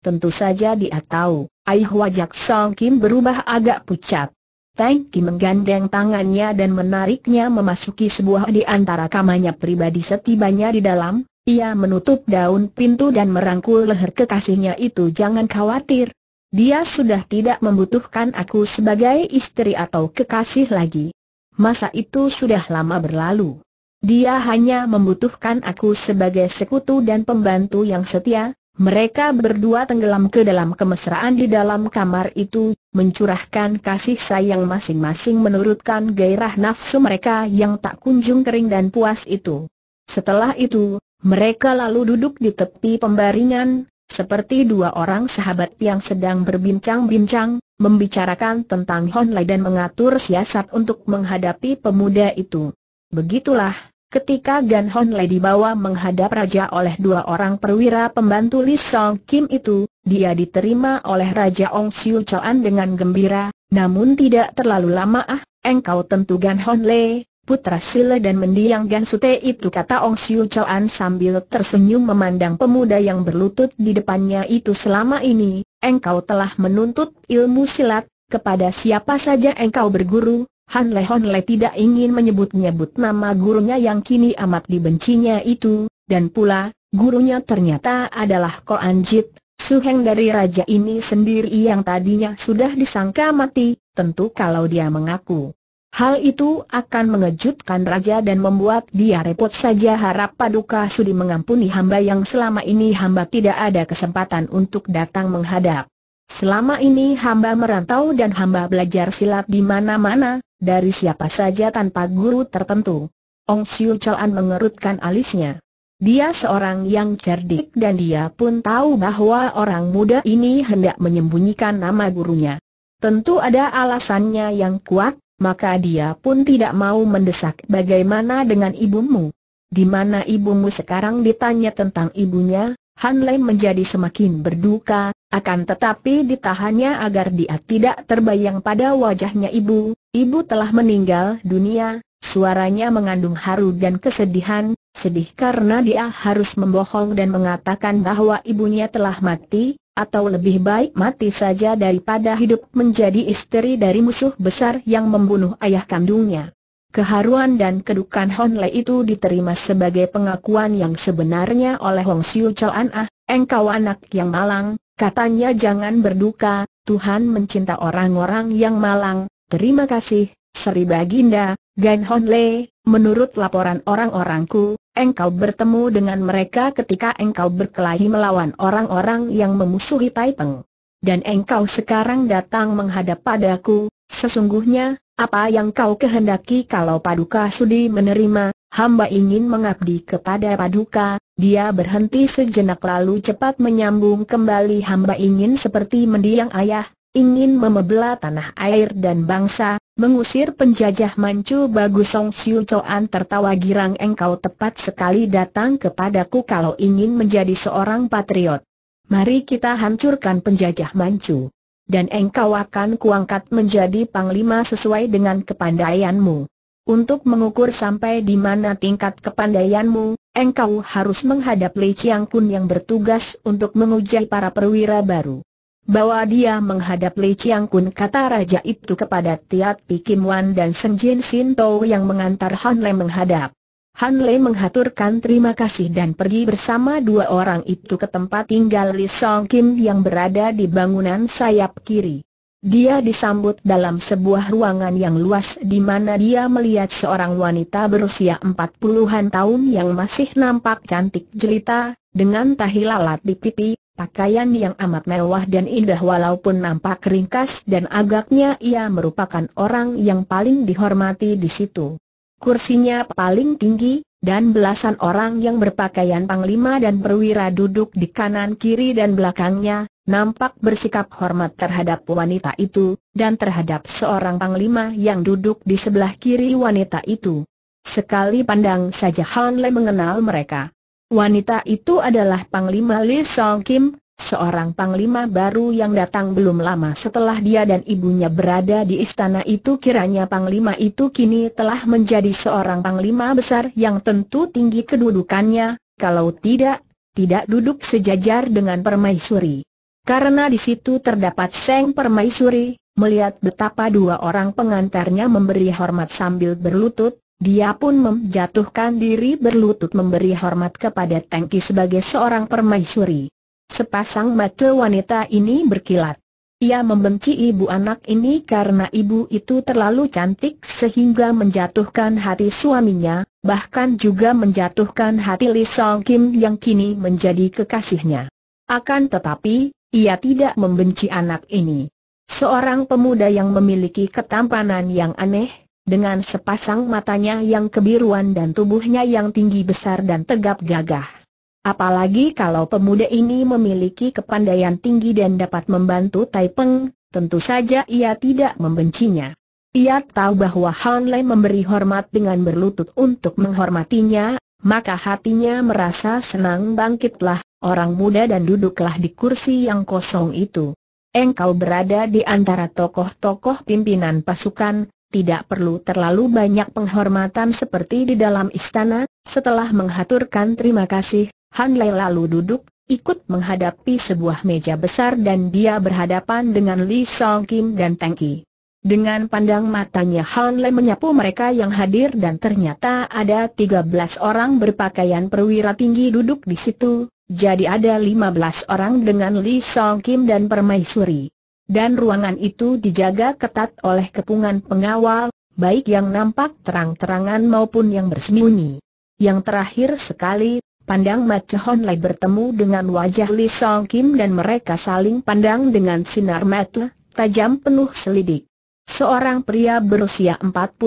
Tentu saja dia tahu. Aih wajak Song Kim berubah agak pucat. Tang Kim menggandeng tangannya dan menariknya memasuki sebuah di antara kamarnya pribadi setibanya di dalam, ia menutup daun pintu dan merangkul leher kekasihnya itu jangan khawatir. Dia sudah tidak membutuhkan aku sebagai istri atau kekasih lagi. Masa itu sudah lama berlalu. Dia hanya membutuhkan aku sebagai sekutu dan pembantu yang setia, mereka berdua tenggelam ke dalam kemesraan di dalam kamar itu, mencurahkan kasih sayang masing-masing menurutkan gairah nafsu mereka yang tak kunjung kering dan puas itu. Setelah itu, mereka lalu duduk di tepi pembaringan, seperti dua orang sahabat yang sedang berbincang-bincang, membicarakan tentang Honlai dan mengatur siasat untuk menghadapi pemuda itu. Begitulah, Ketika Gan Hon Le dibawa menghadap raja oleh dua orang perwira pembantu Lee Song Kim itu, dia diterima oleh Raja Ong Siu Choan dengan gembira, namun tidak terlalu lama ah, engkau tentu Gan Hon Le, putra Sile dan mendiang Gan Sute itu kata Ong Siu Choan sambil tersenyum memandang pemuda yang berlutut di depannya itu selama ini, engkau telah menuntut ilmu silat, kepada siapa saja engkau berguru, Han Le Hon Le tidak ingin menyebut-nyebut nama gurunya yang kini amat dibencinya itu, dan pula, gurunya ternyata adalah Ko Anjit, suheng dari raja ini sendiri yang tadinya sudah disangka mati, tentu kalau dia mengaku. Hal itu akan mengejutkan raja dan membuat dia repot saja harap Paduka Sudi mengampuni hamba yang selama ini hamba tidak ada kesempatan untuk datang menghadap. Selama ini hamba merantau dan hamba belajar silat di mana-mana, dari siapa saja tanpa guru tertentu. Ong Siu Chuan mengerutkan alisnya. Dia seorang yang cerdik dan dia pun tahu bahwa orang muda ini hendak menyembunyikan nama gurunya. Tentu ada alasannya yang kuat, maka dia pun tidak mau mendesak bagaimana dengan ibumu. Di mana ibumu sekarang ditanya tentang ibunya, Han Lei menjadi semakin berduka, akan tetapi ditahannya agar dia tidak terbayang pada wajahnya ibu, ibu telah meninggal dunia, suaranya mengandung haru dan kesedihan, sedih karena dia harus membohong dan mengatakan bahwa ibunya telah mati, atau lebih baik mati saja daripada hidup menjadi istri dari musuh besar yang membunuh ayah kandungnya. Keharuan dan kedukan Hon Le itu diterima sebagai pengakuan yang sebenarnya oleh Hong Xiu An Ah, engkau anak yang malang, Katanya jangan berduka, Tuhan mencinta orang-orang yang malang, terima kasih, Sri Baginda, Gan Hon Le, menurut laporan orang-orangku, engkau bertemu dengan mereka ketika engkau berkelahi melawan orang-orang yang memusuhi Taipeng. Dan engkau sekarang datang menghadap padaku, sesungguhnya, apa yang kau kehendaki kalau paduka sudi menerima, hamba ingin mengabdi kepada Paduka, dia berhenti sejenak lalu cepat menyambung kembali hamba ingin seperti mendiang ayah, ingin membelah tanah air dan bangsa, mengusir penjajah mancu bagus Song Siu Coan tertawa girang engkau tepat sekali datang kepadaku kalau ingin menjadi seorang patriot. Mari kita hancurkan penjajah mancu. Dan engkau akan kuangkat menjadi panglima sesuai dengan kepandaianmu. Untuk mengukur sampai di mana tingkat kepandaianmu, engkau harus menghadap Li Chiang Kun yang bertugas untuk mengujai para perwira baru. Bawa dia menghadap Li Chiang Kun kata raja itu kepada Tiat Pikimwan Wan dan Seng Jin Sin Tau yang mengantar Han Lei menghadap. Han Lei menghaturkan terima kasih dan pergi bersama dua orang itu ke tempat tinggal Li Song Kim yang berada di bangunan sayap kiri. Dia disambut dalam sebuah ruangan yang luas di mana dia melihat seorang wanita berusia empat puluhan tahun yang masih nampak cantik jelita, dengan tahi lalat di pipi, pakaian yang amat mewah dan indah walaupun nampak ringkas dan agaknya ia merupakan orang yang paling dihormati di situ. Kursinya paling tinggi, dan belasan orang yang berpakaian panglima dan perwira duduk di kanan kiri dan belakangnya, nampak bersikap hormat terhadap wanita itu, dan terhadap seorang panglima yang duduk di sebelah kiri wanita itu. Sekali pandang saja Han Le mengenal mereka. Wanita itu adalah Panglima Lee Song Kim, seorang panglima baru yang datang belum lama setelah dia dan ibunya berada di istana itu kiranya panglima itu kini telah menjadi seorang panglima besar yang tentu tinggi kedudukannya, kalau tidak, tidak duduk sejajar dengan permaisuri. Karena di situ terdapat Seng Permaisuri, melihat betapa dua orang pengantarnya memberi hormat sambil berlutut, dia pun menjatuhkan diri berlutut memberi hormat kepada Tengki sebagai seorang permaisuri. Sepasang mata wanita ini berkilat. Ia membenci ibu anak ini karena ibu itu terlalu cantik sehingga menjatuhkan hati suaminya, bahkan juga menjatuhkan hati Lee Song Kim yang kini menjadi kekasihnya. Akan tetapi, ia tidak membenci anak ini. Seorang pemuda yang memiliki ketampanan yang aneh, dengan sepasang matanya yang kebiruan dan tubuhnya yang tinggi besar dan tegap gagah. Apalagi kalau pemuda ini memiliki kepandaian tinggi dan dapat membantu Tai Peng, tentu saja ia tidak membencinya. Ia tahu bahwa Han Lei memberi hormat dengan berlutut untuk menghormatinya, maka hatinya merasa senang bangkitlah, orang muda dan duduklah di kursi yang kosong itu. Engkau berada di antara tokoh-tokoh pimpinan pasukan, tidak perlu terlalu banyak penghormatan seperti di dalam istana, setelah menghaturkan terima kasih, Han Lei lalu duduk, ikut menghadapi sebuah meja besar dan dia berhadapan dengan Li Song Kim dan Tang Yi. Dengan pandang matanya Han Lei menyapu mereka yang hadir dan ternyata ada 13 orang berpakaian perwira tinggi duduk di situ, jadi ada 15 orang dengan Li Song Kim dan permaisuri. Dan ruangan itu dijaga ketat oleh kepungan pengawal, baik yang nampak terang-terangan maupun yang bersembunyi. Yang terakhir sekali, Pandang Mat Hon Lai bertemu dengan wajah Lee Song Kim dan mereka saling pandang dengan sinar mata, tajam penuh selidik. Seorang pria berusia 45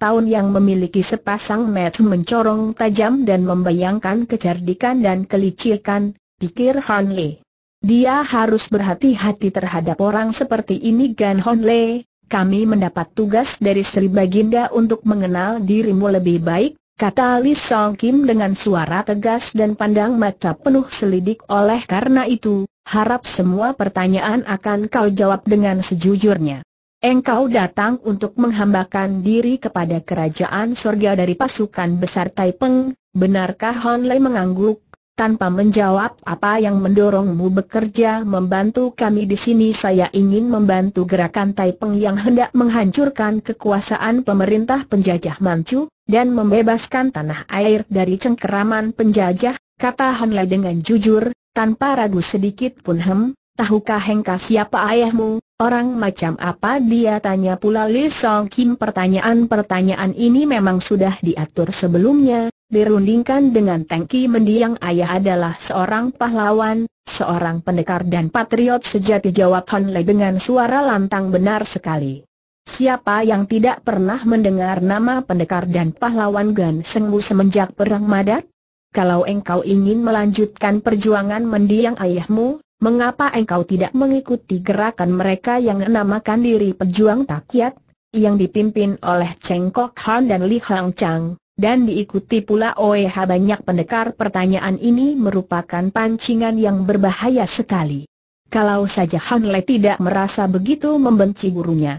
tahun yang memiliki sepasang mata mencorong tajam dan membayangkan kecerdikan dan kelicikan, pikir Han Lee. Dia harus berhati-hati terhadap orang seperti ini Gan Hon Lee, kami mendapat tugas dari Sri Baginda untuk mengenal dirimu lebih baik, kata Li Song Kim dengan suara tegas dan pandang mata penuh selidik oleh karena itu, harap semua pertanyaan akan kau jawab dengan sejujurnya. Engkau datang untuk menghambakan diri kepada kerajaan sorga dari pasukan besar Taipeng, benarkah Hon Lei mengangguk, tanpa menjawab apa yang mendorongmu bekerja membantu kami di sini saya ingin membantu gerakan Taipeng yang hendak menghancurkan kekuasaan pemerintah penjajah Manchu, dan membebaskan tanah air dari cengkeraman penjajah, kata Han dengan jujur, tanpa ragu sedikit pun hem, tahukah Hengka siapa ayahmu, orang macam apa dia tanya pula Li Song Kim pertanyaan-pertanyaan ini memang sudah diatur sebelumnya, dirundingkan dengan tangki mendiang ayah adalah seorang pahlawan, seorang pendekar dan patriot sejati jawab Han dengan suara lantang benar sekali. Siapa yang tidak pernah mendengar nama pendekar dan pahlawan Gan Sengwu semenjak Perang Madat? Kalau engkau ingin melanjutkan perjuangan mendiang ayahmu, mengapa engkau tidak mengikuti gerakan mereka yang menamakan diri pejuang takyat, yang dipimpin oleh Cheng Kok Han dan Li Hang Chang? dan diikuti pula Oeh banyak pendekar pertanyaan ini merupakan pancingan yang berbahaya sekali. Kalau saja Han Le tidak merasa begitu membenci gurunya,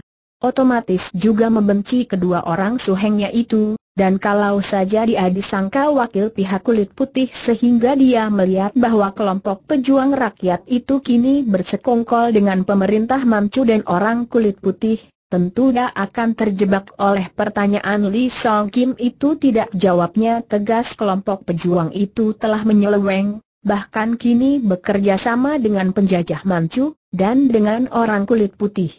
otomatis juga membenci kedua orang suhengnya itu, dan kalau saja dia disangka wakil pihak kulit putih sehingga dia melihat bahwa kelompok pejuang rakyat itu kini bersekongkol dengan pemerintah Manchu dan orang kulit putih, tentu dia akan terjebak oleh pertanyaan Li Song Kim itu tidak jawabnya tegas kelompok pejuang itu telah menyeleweng, bahkan kini bekerja sama dengan penjajah Manchu, dan dengan orang kulit putih.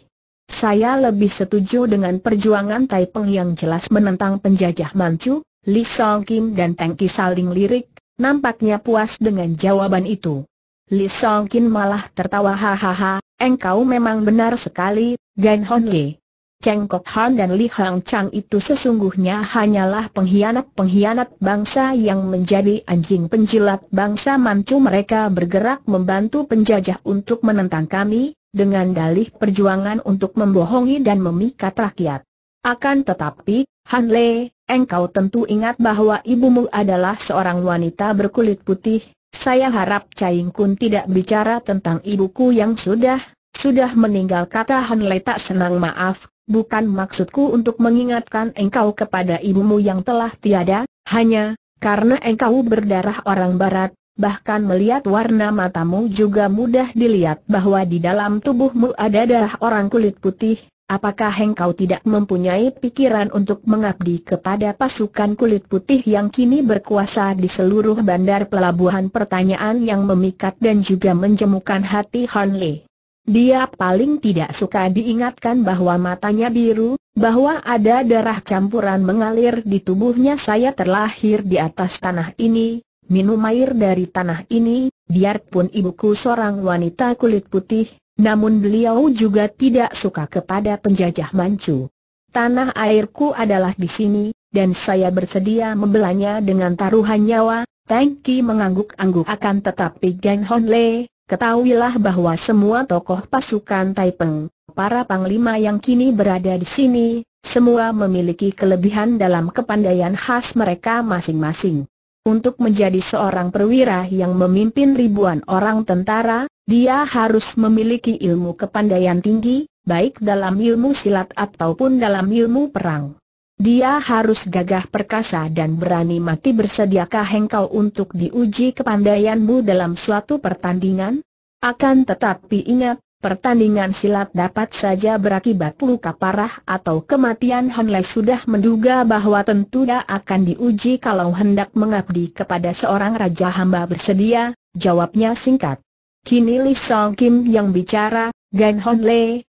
Saya lebih setuju dengan perjuangan Taipeng yang jelas menentang penjajah Manchu, Li Song Kim dan Tangki saling lirik, nampaknya puas dengan jawaban itu. Li Song Kim malah tertawa hahaha, engkau memang benar sekali, Gan Hon Li. Cheng Kok Han dan Li Hang Chang itu sesungguhnya hanyalah pengkhianat-pengkhianat bangsa yang menjadi anjing penjilat bangsa Manchu mereka bergerak membantu penjajah untuk menentang kami, dengan dalih perjuangan untuk membohongi dan memikat rakyat. Akan tetapi, Han Le, engkau tentu ingat bahwa ibumu adalah seorang wanita berkulit putih, saya harap Caing Kun tidak bicara tentang ibuku yang sudah, sudah meninggal kata Han Le tak senang maaf, bukan maksudku untuk mengingatkan engkau kepada ibumu yang telah tiada, hanya, karena engkau berdarah orang barat, bahkan melihat warna matamu juga mudah dilihat bahwa di dalam tubuhmu ada darah orang kulit putih, apakah engkau tidak mempunyai pikiran untuk mengabdi kepada pasukan kulit putih yang kini berkuasa di seluruh bandar pelabuhan pertanyaan yang memikat dan juga menjemukan hati Han Lee? Dia paling tidak suka diingatkan bahwa matanya biru, bahwa ada darah campuran mengalir di tubuhnya saya terlahir di atas tanah ini, minum air dari tanah ini, biarpun ibuku seorang wanita kulit putih, namun beliau juga tidak suka kepada penjajah mancu. Tanah airku adalah di sini, dan saya bersedia membelanya dengan taruhan nyawa, Tang Ki mengangguk-angguk akan tetapi Gan Hon Le, ketahuilah bahwa semua tokoh pasukan Taipeng, para panglima yang kini berada di sini, semua memiliki kelebihan dalam kepandaian khas mereka masing-masing. Untuk menjadi seorang perwira yang memimpin ribuan orang tentara, dia harus memiliki ilmu kepandaian tinggi, baik dalam ilmu silat ataupun dalam ilmu perang. Dia harus gagah perkasa dan berani mati bersediakah engkau untuk diuji kepandaianmu dalam suatu pertandingan? Akan tetapi ingat, Pertandingan silat dapat saja berakibat luka parah atau kematian Han sudah menduga bahwa tentu dia akan diuji kalau hendak mengabdi kepada seorang raja hamba bersedia, jawabnya singkat. Kini Li Song Kim yang bicara, Gan Han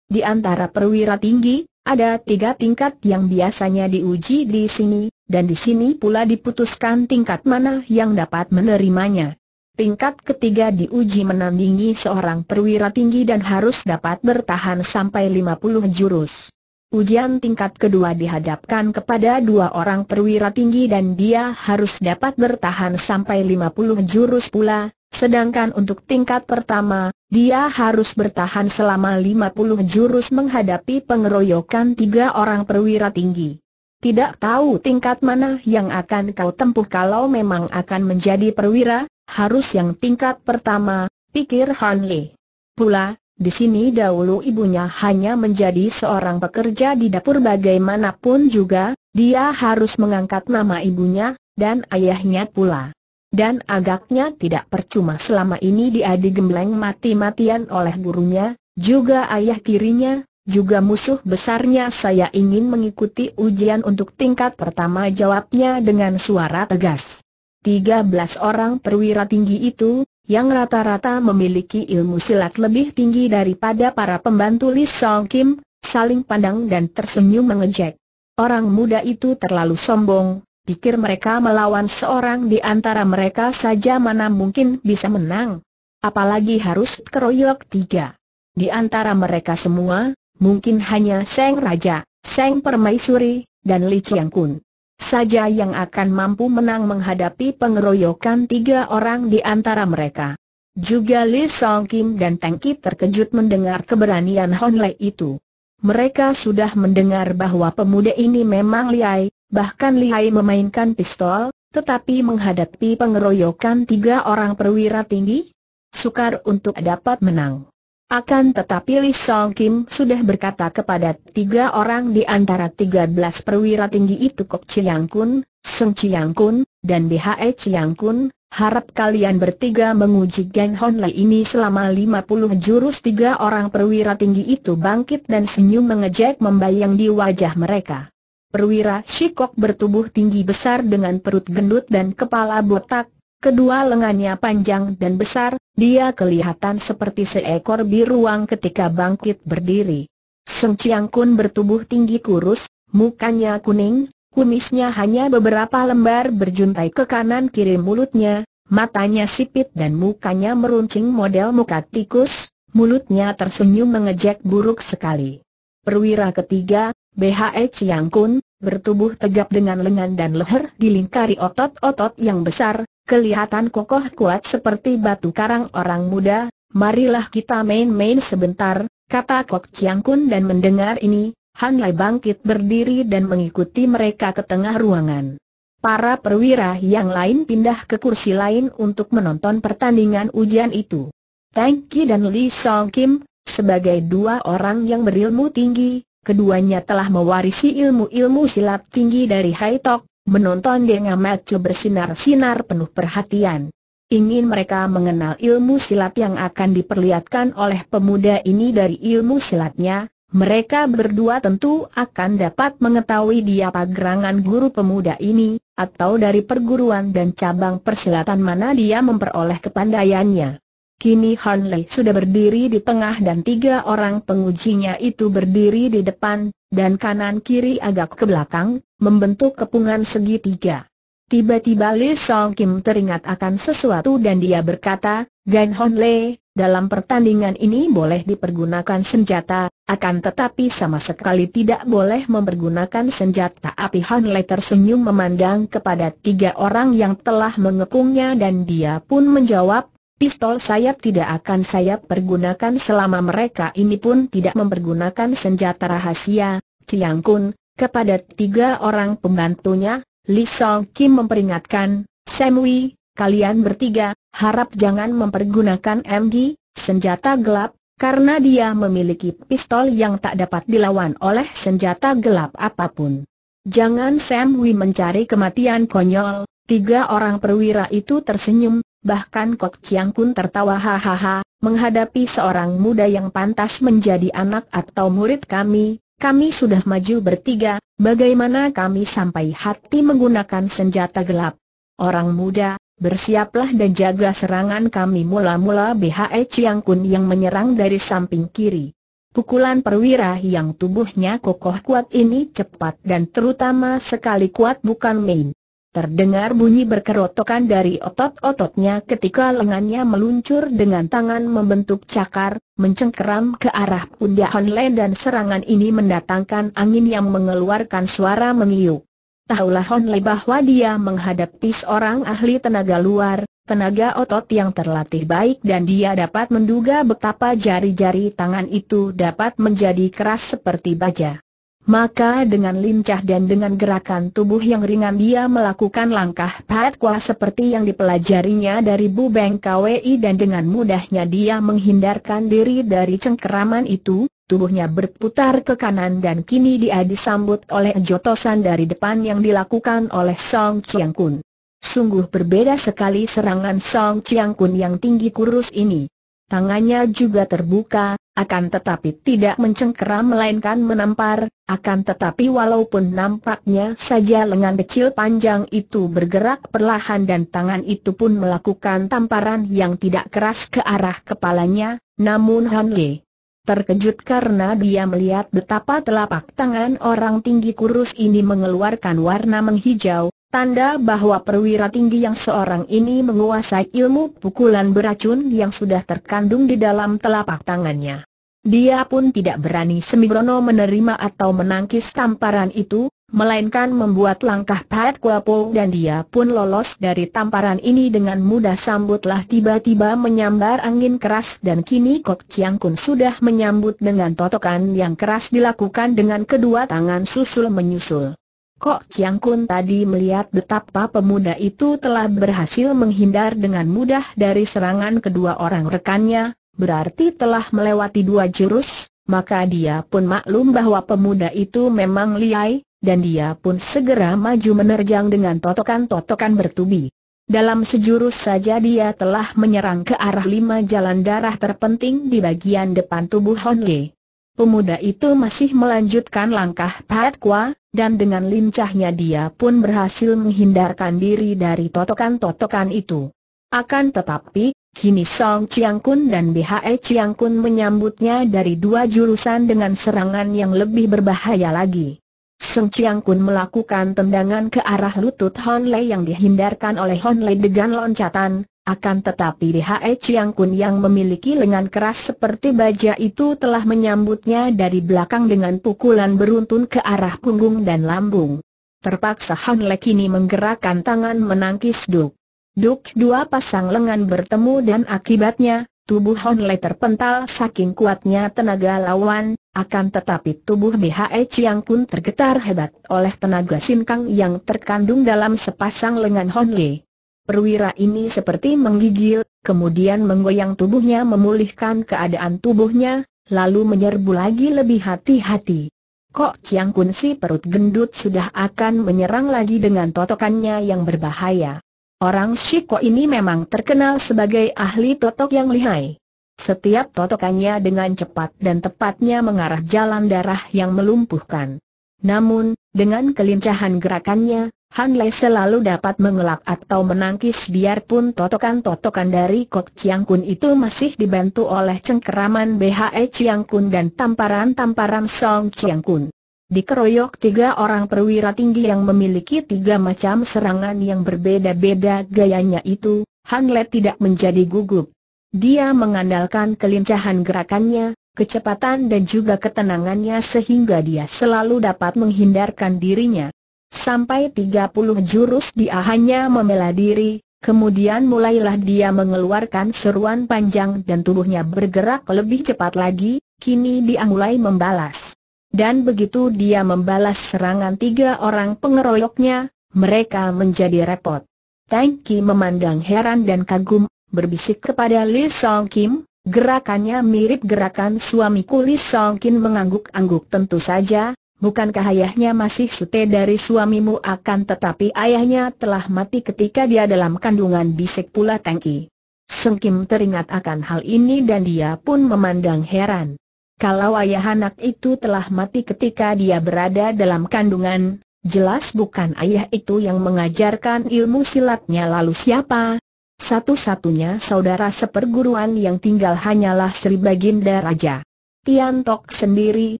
di antara perwira tinggi, ada tiga tingkat yang biasanya diuji di sini, dan di sini pula diputuskan tingkat mana yang dapat menerimanya tingkat ketiga diuji menandingi seorang perwira tinggi dan harus dapat bertahan sampai 50 jurus. Ujian tingkat kedua dihadapkan kepada dua orang perwira tinggi dan dia harus dapat bertahan sampai 50 jurus pula, sedangkan untuk tingkat pertama, dia harus bertahan selama 50 jurus menghadapi pengeroyokan tiga orang perwira tinggi tidak tahu tingkat mana yang akan kau tempuh kalau memang akan menjadi perwira, harus yang tingkat pertama, pikir Han Li. Pula, di sini dahulu ibunya hanya menjadi seorang pekerja di dapur bagaimanapun juga, dia harus mengangkat nama ibunya, dan ayahnya pula. Dan agaknya tidak percuma selama ini dia digembleng mati-matian oleh gurunya, juga ayah tirinya, juga musuh besarnya saya ingin mengikuti ujian untuk tingkat pertama jawabnya dengan suara tegas. 13 orang perwira tinggi itu, yang rata-rata memiliki ilmu silat lebih tinggi daripada para pembantu Lee Song Kim, saling pandang dan tersenyum mengejek. Orang muda itu terlalu sombong, pikir mereka melawan seorang di antara mereka saja mana mungkin bisa menang. Apalagi harus keroyok tiga. Di antara mereka semua, mungkin hanya Seng Raja, Seng Permaisuri, dan Li Chiang Kun saja yang akan mampu menang menghadapi pengeroyokan tiga orang di antara mereka. Juga Li Song Kim dan Tang Ki terkejut mendengar keberanian Hon Lei itu. Mereka sudah mendengar bahwa pemuda ini memang lihai, bahkan lihai memainkan pistol, tetapi menghadapi pengeroyokan tiga orang perwira tinggi, sukar untuk dapat menang. Akan tetapi Li Song Kim sudah berkata kepada tiga orang di antara tiga belas perwira tinggi itu Kok Chiang Kun, Sung Chiang Kun, dan BHE Chiang Kun, harap kalian bertiga menguji Gang Hon Lee ini selama lima puluh jurus tiga orang perwira tinggi itu bangkit dan senyum mengejek membayang di wajah mereka. Perwira Shikok bertubuh tinggi besar dengan perut gendut dan kepala botak, Kedua lengannya panjang dan besar, dia kelihatan seperti seekor biruang ketika bangkit berdiri. Seng Chiang Kun bertubuh tinggi kurus, mukanya kuning, kumisnya hanya beberapa lembar berjuntai ke kanan kiri mulutnya, matanya sipit dan mukanya meruncing model muka tikus, mulutnya tersenyum mengejek buruk sekali. Perwira ketiga, BHE Chiang Kun, bertubuh tegap dengan lengan dan leher dilingkari otot-otot yang besar, kelihatan kokoh kuat seperti batu karang orang muda, marilah kita main-main sebentar, kata Kok Chiang Kun dan mendengar ini, Han Lai bangkit berdiri dan mengikuti mereka ke tengah ruangan. Para perwira yang lain pindah ke kursi lain untuk menonton pertandingan ujian itu. Tang Ki dan Lee Song Kim, sebagai dua orang yang berilmu tinggi, Keduanya telah mewarisi ilmu-ilmu silat tinggi dari Hai menonton dengan mata bersinar-sinar penuh perhatian. Ingin mereka mengenal ilmu silat yang akan diperlihatkan oleh pemuda ini dari ilmu silatnya, mereka berdua tentu akan dapat mengetahui dia pergerangan guru pemuda ini, atau dari perguruan dan cabang persilatan mana dia memperoleh kepandaiannya. Kini Han Lei sudah berdiri di tengah dan tiga orang pengujinya itu berdiri di depan, dan kanan kiri agak ke belakang, membentuk kepungan segitiga. Tiba-tiba Lee Song Kim teringat akan sesuatu dan dia berkata, Gan Han Lei, dalam pertandingan ini boleh dipergunakan senjata, akan tetapi sama sekali tidak boleh mempergunakan senjata api Han Lei tersenyum memandang kepada tiga orang yang telah mengepungnya dan dia pun menjawab, Pistol sayap tidak akan sayap. pergunakan selama mereka ini pun tidak mempergunakan senjata rahasia. Chiang Kun, kepada tiga orang pembantunya, Li Song Kim memperingatkan, Samwi, kalian bertiga, harap jangan mempergunakan MG, senjata gelap, karena dia memiliki pistol yang tak dapat dilawan oleh senjata gelap apapun. Jangan Samwi mencari kematian konyol, tiga orang perwira itu tersenyum, bahkan Kok Chiang Kun tertawa hahaha, menghadapi seorang muda yang pantas menjadi anak atau murid kami, kami sudah maju bertiga, bagaimana kami sampai hati menggunakan senjata gelap? Orang muda, bersiaplah dan jaga serangan kami mula-mula BHE Chiang Kun yang menyerang dari samping kiri. Pukulan perwira yang tubuhnya kokoh kuat ini cepat dan terutama sekali kuat bukan main. Terdengar bunyi berkerotokan dari otot-ototnya ketika lengannya meluncur dengan tangan membentuk cakar, mencengkeram ke arah pundak Honle dan serangan ini mendatangkan angin yang mengeluarkan suara mengiuk. Tahulah Honle bahwa dia menghadapi seorang ahli tenaga luar, tenaga otot yang terlatih baik dan dia dapat menduga betapa jari-jari tangan itu dapat menjadi keras seperti baja. Maka dengan lincah dan dengan gerakan tubuh yang ringan dia melakukan langkah patkwa seperti yang dipelajarinya dari Bu Beng KWI dan dengan mudahnya dia menghindarkan diri dari cengkeraman itu, tubuhnya berputar ke kanan dan kini dia disambut oleh jotosan dari depan yang dilakukan oleh Song Chiang Kun. Sungguh berbeda sekali serangan Song Chiang Kun yang tinggi kurus ini. Tangannya juga terbuka, akan tetapi tidak mencengkeram melainkan menampar, akan tetapi walaupun nampaknya saja lengan kecil panjang itu bergerak perlahan dan tangan itu pun melakukan tamparan yang tidak keras ke arah kepalanya, namun Han Lee terkejut karena dia melihat betapa telapak tangan orang tinggi kurus ini mengeluarkan warna menghijau, Tanda bahwa perwira tinggi yang seorang ini menguasai ilmu pukulan beracun yang sudah terkandung di dalam telapak tangannya. Dia pun tidak berani Semibrono menerima atau menangkis tamparan itu, melainkan membuat langkah Pat Kuapo dan dia pun lolos dari tamparan ini dengan mudah sambutlah tiba-tiba menyambar angin keras dan kini Kok Chiang Kun sudah menyambut dengan totokan yang keras dilakukan dengan kedua tangan susul menyusul. Kok Chiang Kun tadi melihat betapa pemuda itu telah berhasil menghindar dengan mudah dari serangan kedua orang rekannya, berarti telah melewati dua jurus, maka dia pun maklum bahwa pemuda itu memang liai, dan dia pun segera maju menerjang dengan totokan-totokan bertubi. Dalam sejurus saja dia telah menyerang ke arah lima jalan darah terpenting di bagian depan tubuh Hon Lee. Pemuda itu masih melanjutkan langkah Pat Kwa, dan dengan lincahnya dia pun berhasil menghindarkan diri dari totokan-totokan itu. Akan tetapi, kini Song Chiang Kun dan BHE Chiang Kun menyambutnya dari dua jurusan dengan serangan yang lebih berbahaya lagi. Song Chiang Kun melakukan tendangan ke arah lutut Hon Lei yang dihindarkan oleh Hon Lei dengan loncatan, akan tetapi Hae Chiang Kun yang memiliki lengan keras seperti baja itu telah menyambutnya dari belakang dengan pukulan beruntun ke arah punggung dan lambung. Terpaksa Han Le kini menggerakkan tangan menangkis Duk. Duk dua pasang lengan bertemu dan akibatnya, tubuh Han Le terpental saking kuatnya tenaga lawan, akan tetapi tubuh BHE Chiang Kun tergetar hebat oleh tenaga sinkang yang terkandung dalam sepasang lengan Hon Le. Perwira ini seperti menggigil, kemudian menggoyang tubuhnya memulihkan keadaan tubuhnya, lalu menyerbu lagi lebih hati-hati. Kok Chiang Kun si perut gendut sudah akan menyerang lagi dengan totokannya yang berbahaya. Orang Shiko ini memang terkenal sebagai ahli totok yang lihai. Setiap totokannya dengan cepat dan tepatnya mengarah jalan darah yang melumpuhkan. Namun, dengan kelincahan gerakannya, Han Lei selalu dapat mengelak atau menangkis biarpun totokan-totokan dari Kok Chiang Kun itu masih dibantu oleh cengkeraman BHE Chiang Kun dan tamparan-tamparan Song Chiang Kun. Dikeroyok tiga orang perwira tinggi yang memiliki tiga macam serangan yang berbeda-beda gayanya itu, Han Lei tidak menjadi gugup. Dia mengandalkan kelincahan gerakannya, kecepatan dan juga ketenangannya sehingga dia selalu dapat menghindarkan dirinya. Sampai 30 jurus dia hanya membela diri, kemudian mulailah dia mengeluarkan seruan panjang dan tubuhnya bergerak lebih cepat lagi, kini dia mulai membalas. Dan begitu dia membalas serangan tiga orang pengeroyoknya, mereka menjadi repot. Ki memandang heran dan kagum, berbisik kepada Lee Song Kim, gerakannya mirip gerakan suamiku Lee Song Kim mengangguk-angguk tentu saja, Bukankah ayahnya masih sute dari suamimu akan tetapi ayahnya telah mati ketika dia dalam kandungan bisik pula I. Seng Kim teringat akan hal ini dan dia pun memandang heran. Kalau ayah anak itu telah mati ketika dia berada dalam kandungan, jelas bukan ayah itu yang mengajarkan ilmu silatnya lalu siapa? Satu-satunya saudara seperguruan yang tinggal hanyalah Sri Baginda Raja. Tian Tok sendiri,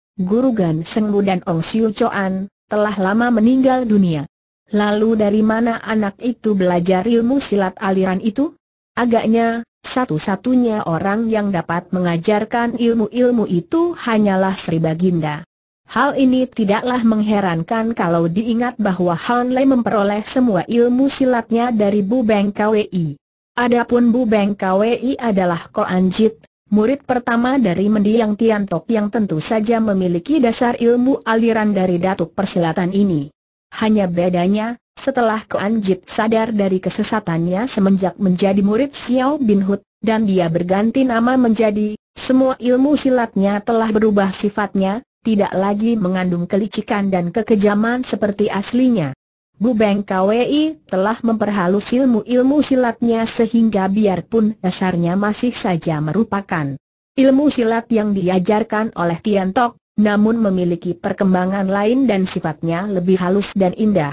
Guru Gan Senggu dan Ong Siu Choan, telah lama meninggal dunia. Lalu dari mana anak itu belajar ilmu silat aliran itu? Agaknya, satu-satunya orang yang dapat mengajarkan ilmu-ilmu itu hanyalah Sri Baginda. Hal ini tidaklah mengherankan kalau diingat bahwa Han Lei memperoleh semua ilmu silatnya dari Bu Beng KWI. Adapun Bu Beng KWI adalah Anjit. Murid pertama dari mendiang Tiantok yang tentu saja memiliki dasar ilmu aliran dari datuk persilatan ini. Hanya bedanya, setelah Kuan Jip sadar dari kesesatannya semenjak menjadi murid Xiao Bin Hut, dan dia berganti nama menjadi, semua ilmu silatnya telah berubah sifatnya, tidak lagi mengandung kelicikan dan kekejaman seperti aslinya. Beng KWI telah memperhalus ilmu-ilmu silatnya sehingga biarpun dasarnya masih saja merupakan ilmu silat yang diajarkan oleh Tian Tiantok, namun memiliki perkembangan lain dan sifatnya lebih halus dan indah.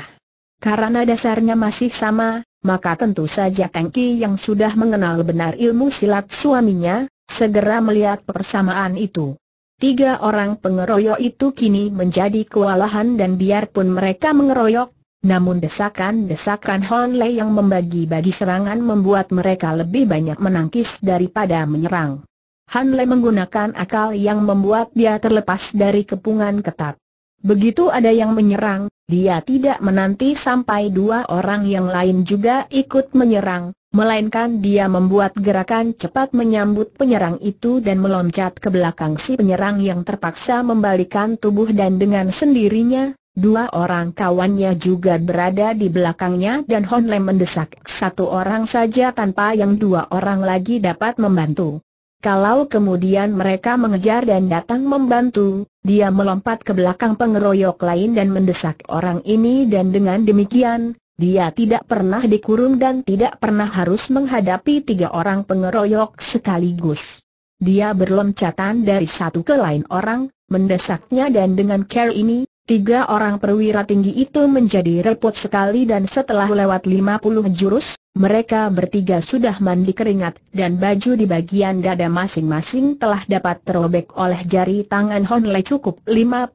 Karena dasarnya masih sama, maka tentu saja Tengki yang sudah mengenal benar ilmu silat suaminya, segera melihat persamaan itu. Tiga orang pengeroyok itu kini menjadi kewalahan dan biarpun mereka mengeroyok, namun desakan-desakan Hon Lei yang membagi-bagi serangan membuat mereka lebih banyak menangkis daripada menyerang. Han Lei menggunakan akal yang membuat dia terlepas dari kepungan ketat. Begitu ada yang menyerang, dia tidak menanti sampai dua orang yang lain juga ikut menyerang, melainkan dia membuat gerakan cepat menyambut penyerang itu dan meloncat ke belakang si penyerang yang terpaksa membalikan tubuh dan dengan sendirinya, Dua orang kawannya juga berada di belakangnya dan Hon Lem mendesak satu orang saja tanpa yang dua orang lagi dapat membantu. Kalau kemudian mereka mengejar dan datang membantu, dia melompat ke belakang pengeroyok lain dan mendesak orang ini dan dengan demikian, dia tidak pernah dikurung dan tidak pernah harus menghadapi tiga orang pengeroyok sekaligus. Dia berloncatan dari satu ke lain orang, mendesaknya dan dengan care ini, Tiga orang perwira tinggi itu menjadi repot sekali dan setelah lewat lima puluh jurus, mereka bertiga sudah mandi keringat dan baju di bagian dada masing-masing telah dapat terobek oleh jari tangan Hon Le cukup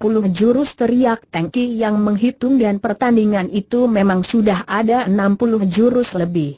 puluh jurus teriak tangki yang menghitung dan pertandingan itu memang sudah ada enam puluh jurus lebih.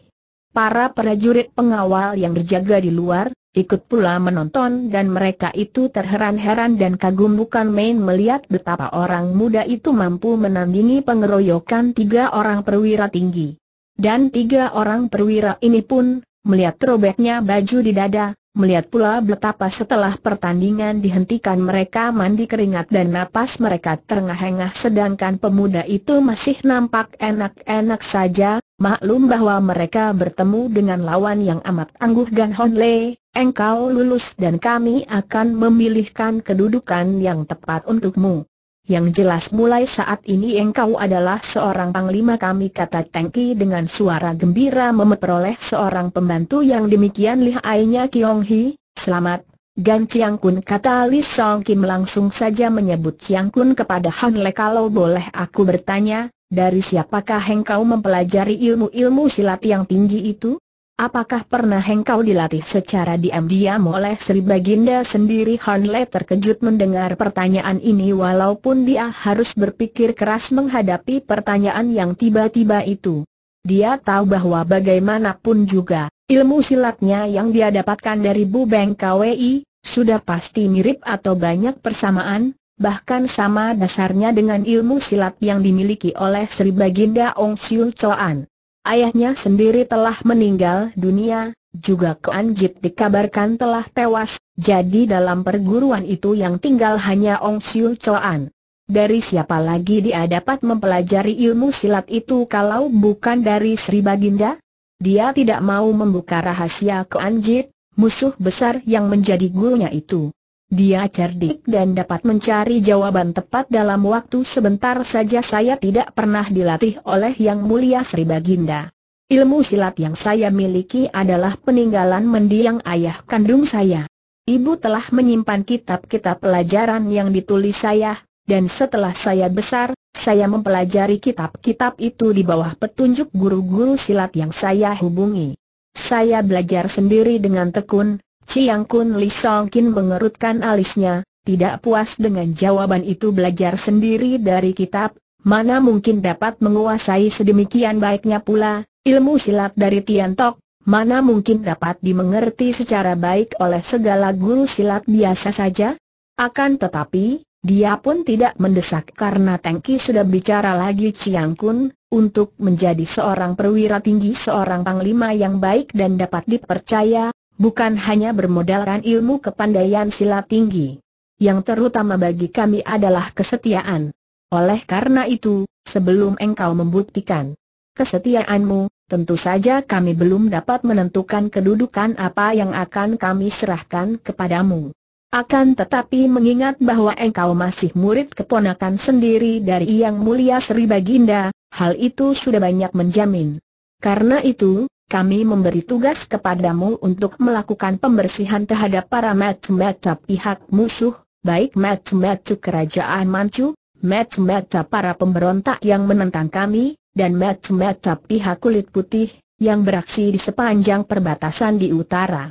Para prajurit pengawal yang berjaga di luar, ikut pula menonton dan mereka itu terheran-heran dan kagum bukan main melihat betapa orang muda itu mampu menandingi pengeroyokan tiga orang perwira tinggi. Dan tiga orang perwira ini pun, melihat robeknya baju di dada, Melihat pula betapa setelah pertandingan dihentikan mereka mandi keringat dan napas mereka terengah-engah sedangkan pemuda itu masih nampak enak-enak saja, maklum bahwa mereka bertemu dengan lawan yang amat angguh dan Hon Le, engkau lulus dan kami akan memilihkan kedudukan yang tepat untukmu. Yang jelas mulai saat ini engkau adalah seorang panglima kami kata Tengki dengan suara gembira memperoleh seorang pembantu yang demikian lihainya Kiong Hi, selamat. Gan Chiang Kun kata Li Song Kim langsung saja menyebut Chiang Kun kepada Han Le kalau boleh aku bertanya, dari siapakah engkau mempelajari ilmu-ilmu silat yang tinggi itu? Apakah pernah engkau dilatih secara diam-diam oleh Sri Baginda sendiri? Hanle terkejut mendengar pertanyaan ini walaupun dia harus berpikir keras menghadapi pertanyaan yang tiba-tiba itu. Dia tahu bahwa bagaimanapun juga, ilmu silatnya yang dia dapatkan dari Bu Beng KWI, sudah pasti mirip atau banyak persamaan, bahkan sama dasarnya dengan ilmu silat yang dimiliki oleh Sri Baginda Ong Siu Choan. Ayahnya sendiri telah meninggal dunia, juga Keanjit dikabarkan telah tewas, jadi dalam perguruan itu yang tinggal hanya Ong Siu Choan. Dari siapa lagi dia dapat mempelajari ilmu silat itu kalau bukan dari Sri Baginda? Dia tidak mau membuka rahasia Keanjit, musuh besar yang menjadi gurunya itu. Dia cerdik dan dapat mencari jawaban tepat dalam waktu sebentar saja saya tidak pernah dilatih oleh Yang Mulia Sri Baginda. Ilmu silat yang saya miliki adalah peninggalan mendiang ayah kandung saya. Ibu telah menyimpan kitab-kitab pelajaran yang ditulis saya, dan setelah saya besar, saya mempelajari kitab-kitab itu di bawah petunjuk guru-guru silat yang saya hubungi. Saya belajar sendiri dengan tekun, Chiang Kun Li Songkin mengerutkan alisnya, tidak puas dengan jawaban itu belajar sendiri dari kitab, mana mungkin dapat menguasai sedemikian baiknya pula, ilmu silat dari Tian Tok, mana mungkin dapat dimengerti secara baik oleh segala guru silat biasa saja? Akan tetapi, dia pun tidak mendesak karena Tengki sudah bicara lagi Chiang Kun, untuk menjadi seorang perwira tinggi seorang panglima yang baik dan dapat dipercaya, bukan hanya bermodalkan ilmu kepandaian silat tinggi. Yang terutama bagi kami adalah kesetiaan. Oleh karena itu, sebelum engkau membuktikan kesetiaanmu, tentu saja kami belum dapat menentukan kedudukan apa yang akan kami serahkan kepadamu. Akan tetapi mengingat bahwa engkau masih murid keponakan sendiri dari Yang Mulia Sri Baginda, hal itu sudah banyak menjamin. Karena itu, kami memberi tugas kepadamu untuk melakukan pembersihan terhadap para mata-mata pihak musuh, baik mata-mata kerajaan Manchu, mata-mata para pemberontak yang menentang kami, dan mata-mata pihak kulit putih, yang beraksi di sepanjang perbatasan di utara.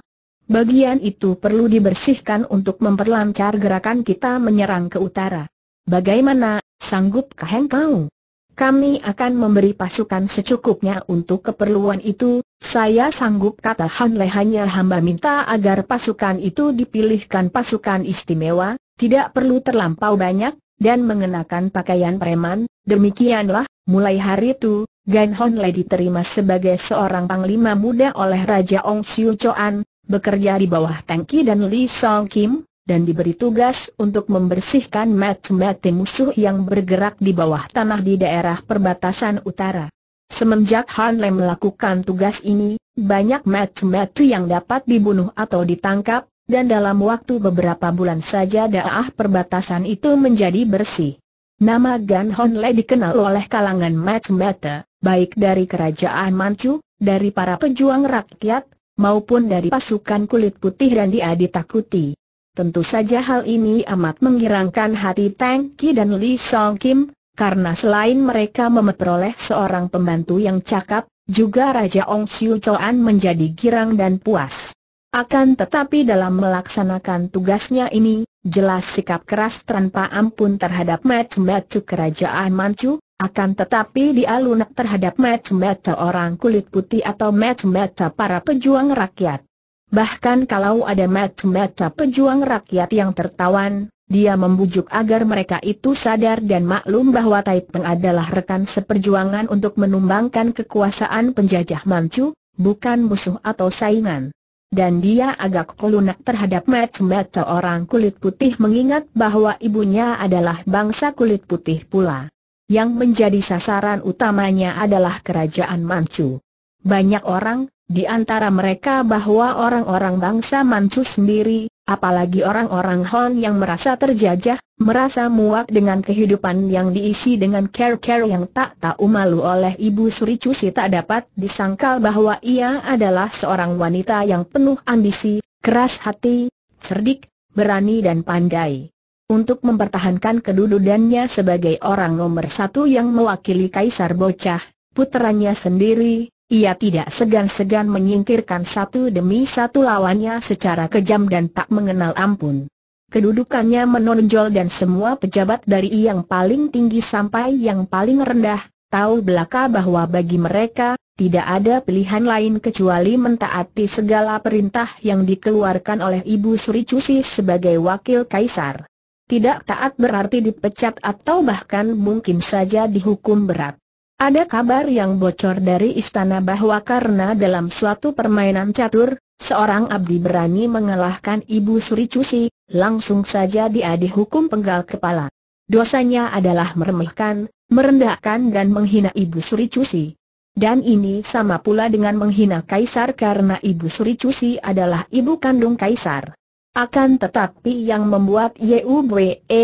Bagian itu perlu dibersihkan untuk memperlancar gerakan kita menyerang ke utara. Bagaimana, sanggupkah engkau? kami akan memberi pasukan secukupnya untuk keperluan itu, saya sanggup kata Han Le hanya hamba minta agar pasukan itu dipilihkan pasukan istimewa, tidak perlu terlampau banyak, dan mengenakan pakaian preman, demikianlah, mulai hari itu, Gan Hon Le diterima sebagai seorang panglima muda oleh Raja Ong Siu Choan, bekerja di bawah Tengki dan Lee Song Kim, dan diberi tugas untuk membersihkan mati-mati musuh yang bergerak di bawah tanah di daerah perbatasan utara. Semenjak Han Lem melakukan tugas ini, banyak mati-mati yang dapat dibunuh atau ditangkap, dan dalam waktu beberapa bulan saja daerah perbatasan itu menjadi bersih. Nama Gan Hon Le dikenal oleh kalangan mat mati baik dari kerajaan Manchu, dari para pejuang rakyat, maupun dari pasukan kulit putih dan dia ditakuti. Tentu saja hal ini amat menggirangkan hati Tang Ki dan Lee Song Kim, karena selain mereka memperoleh seorang pembantu yang cakap, juga Raja Ong Siu Choan menjadi girang dan puas. Akan tetapi dalam melaksanakan tugasnya ini, jelas sikap keras tanpa ampun terhadap Matsumatsu kerajaan Manchu, akan tetapi dia lunak terhadap Matsumatsu orang kulit putih atau Matsumatsu para pejuang rakyat. Bahkan kalau ada mata-mata pejuang rakyat yang tertawan, dia membujuk agar mereka itu sadar dan maklum bahwa Taipeng adalah rekan seperjuangan untuk menumbangkan kekuasaan penjajah Manchu, bukan musuh atau saingan. Dan dia agak kelunak terhadap mata-mata orang kulit putih mengingat bahwa ibunya adalah bangsa kulit putih pula. Yang menjadi sasaran utamanya adalah kerajaan Manchu. Banyak orang, di antara mereka bahwa orang-orang bangsa Manchu sendiri, apalagi orang-orang Hon yang merasa terjajah, merasa muak dengan kehidupan yang diisi dengan care-care yang tak tahu malu oleh Ibu Suri Cusi tak dapat disangkal bahwa ia adalah seorang wanita yang penuh ambisi, keras hati, cerdik, berani dan pandai. Untuk mempertahankan kedudukannya sebagai orang nomor satu yang mewakili Kaisar Bocah, puteranya sendiri, ia tidak segan-segan menyingkirkan satu demi satu lawannya secara kejam dan tak mengenal ampun. Kedudukannya menonjol dan semua pejabat dari yang paling tinggi sampai yang paling rendah, tahu belaka bahwa bagi mereka, tidak ada pilihan lain kecuali mentaati segala perintah yang dikeluarkan oleh Ibu Suri Cusi sebagai wakil kaisar. Tidak taat berarti dipecat atau bahkan mungkin saja dihukum berat. Ada kabar yang bocor dari istana bahwa karena dalam suatu permainan catur, seorang abdi berani mengalahkan ibu Suri Cusi, langsung saja dia dihukum penggal kepala. Dosanya adalah meremehkan, merendahkan dan menghina ibu Suri Cusi. Dan ini sama pula dengan menghina Kaisar karena ibu Suri Cusi adalah ibu kandung Kaisar. Akan tetapi yang membuat Yue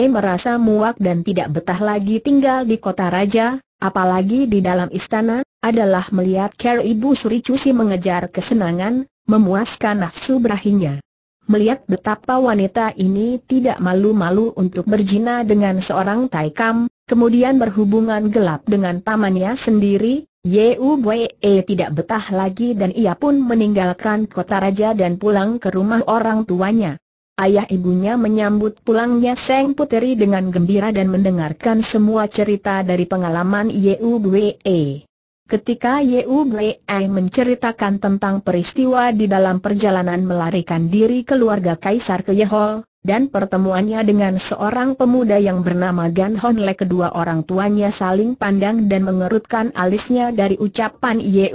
merasa muak dan tidak betah lagi tinggal di kota raja, apalagi di dalam istana, adalah melihat Ker Ibu Suri Cusi mengejar kesenangan, memuaskan nafsu berahinya. Melihat betapa wanita ini tidak malu-malu untuk berjina dengan seorang Taikam, kemudian berhubungan gelap dengan pamannya sendiri, Yeu Wei tidak betah lagi dan ia pun meninggalkan kota raja dan pulang ke rumah orang tuanya. Ayah ibunya menyambut pulangnya Seng Puteri dengan gembira dan mendengarkan semua cerita dari pengalaman Yue. Ketika Yue menceritakan tentang peristiwa di dalam perjalanan melarikan diri keluarga Kaisar ke Yehol, dan pertemuannya dengan seorang pemuda yang bernama Gan Honle kedua orang tuanya saling pandang dan mengerutkan alisnya dari ucapan Yue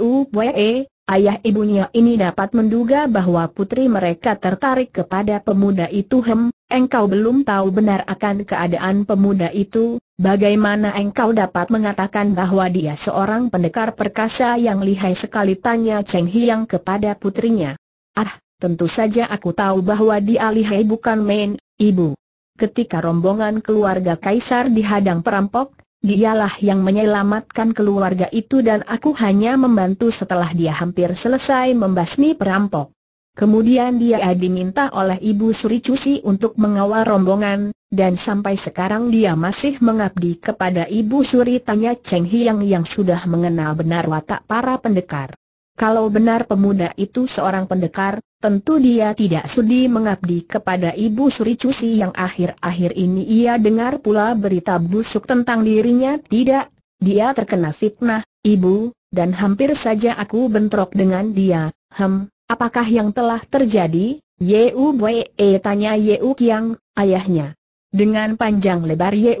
Ayah ibunya ini dapat menduga bahwa putri mereka tertarik kepada pemuda itu hem, engkau belum tahu benar akan keadaan pemuda itu, bagaimana engkau dapat mengatakan bahwa dia seorang pendekar perkasa yang lihai sekali tanya Cheng Hiang kepada putrinya. Ah, tentu saja aku tahu bahwa dia lihai bukan main, ibu. Ketika rombongan keluarga Kaisar dihadang perampok, Dialah yang menyelamatkan keluarga itu dan aku hanya membantu setelah dia hampir selesai membasmi perampok. Kemudian dia diminta oleh Ibu Suri Cusi untuk mengawal rombongan, dan sampai sekarang dia masih mengabdi kepada Ibu Suri tanya Cheng Hiang yang sudah mengenal benar watak para pendekar. Kalau benar pemuda itu seorang pendekar, Tentu dia tidak sudi mengabdi kepada Ibu Suri Cusi yang akhir-akhir ini ia dengar pula berita busuk tentang dirinya tidak, dia terkena fitnah, Ibu, dan hampir saja aku bentrok dengan dia, hem, apakah yang telah terjadi, Yeu Bwe tanya Yeu Kiang, ayahnya. Dengan panjang lebar Yue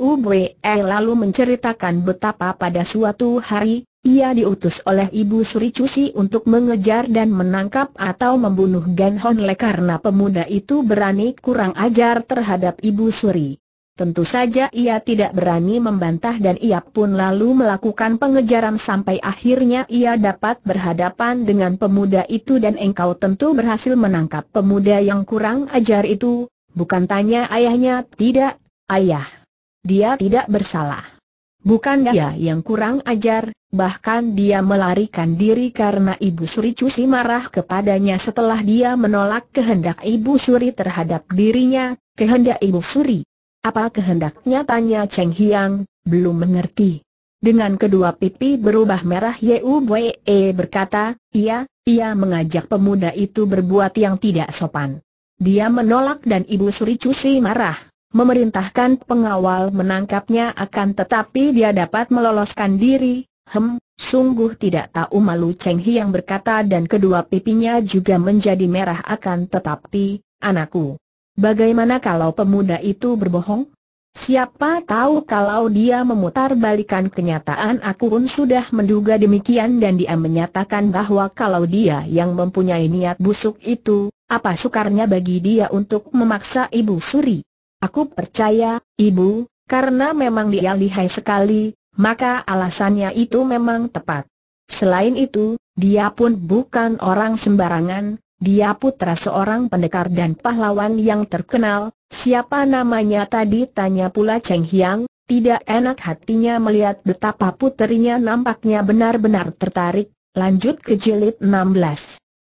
eh, lalu menceritakan betapa pada suatu hari, ia diutus oleh ibu Suri Cusi untuk mengejar dan menangkap atau membunuh Gan Honle karena pemuda itu berani kurang ajar terhadap ibu Suri. Tentu saja ia tidak berani membantah dan ia pun lalu melakukan pengejaran sampai akhirnya ia dapat berhadapan dengan pemuda itu dan engkau tentu berhasil menangkap pemuda yang kurang ajar itu, Bukan tanya ayahnya, tidak, ayah. Dia tidak bersalah. Bukan dia yang kurang ajar, bahkan dia melarikan diri karena Ibu Suri Cusi marah kepadanya setelah dia menolak kehendak Ibu Suri terhadap dirinya, kehendak Ibu Suri. Apa kehendaknya tanya Cheng Hiang, belum mengerti. Dengan kedua pipi berubah merah Yeu Wei berkata, iya, ia mengajak pemuda itu berbuat yang tidak sopan. Dia menolak dan Ibu Suri Cusi marah. Memerintahkan pengawal menangkapnya akan tetapi dia dapat meloloskan diri. Hem, sungguh tidak tahu malu Cheng Hi yang berkata dan kedua pipinya juga menjadi merah akan tetapi, anakku. Bagaimana kalau pemuda itu berbohong? Siapa tahu kalau dia memutar balikan kenyataan aku pun sudah menduga demikian dan dia menyatakan bahwa kalau dia yang mempunyai niat busuk itu, apa sukarnya bagi dia untuk memaksa Ibu Suri? Aku percaya, Ibu, karena memang dia lihai sekali, maka alasannya itu memang tepat. Selain itu, dia pun bukan orang sembarangan, dia putra seorang pendekar dan pahlawan yang terkenal, siapa namanya tadi tanya pula Cheng Hiang, tidak enak hatinya melihat betapa puterinya nampaknya benar-benar tertarik, lanjut ke jilid 16.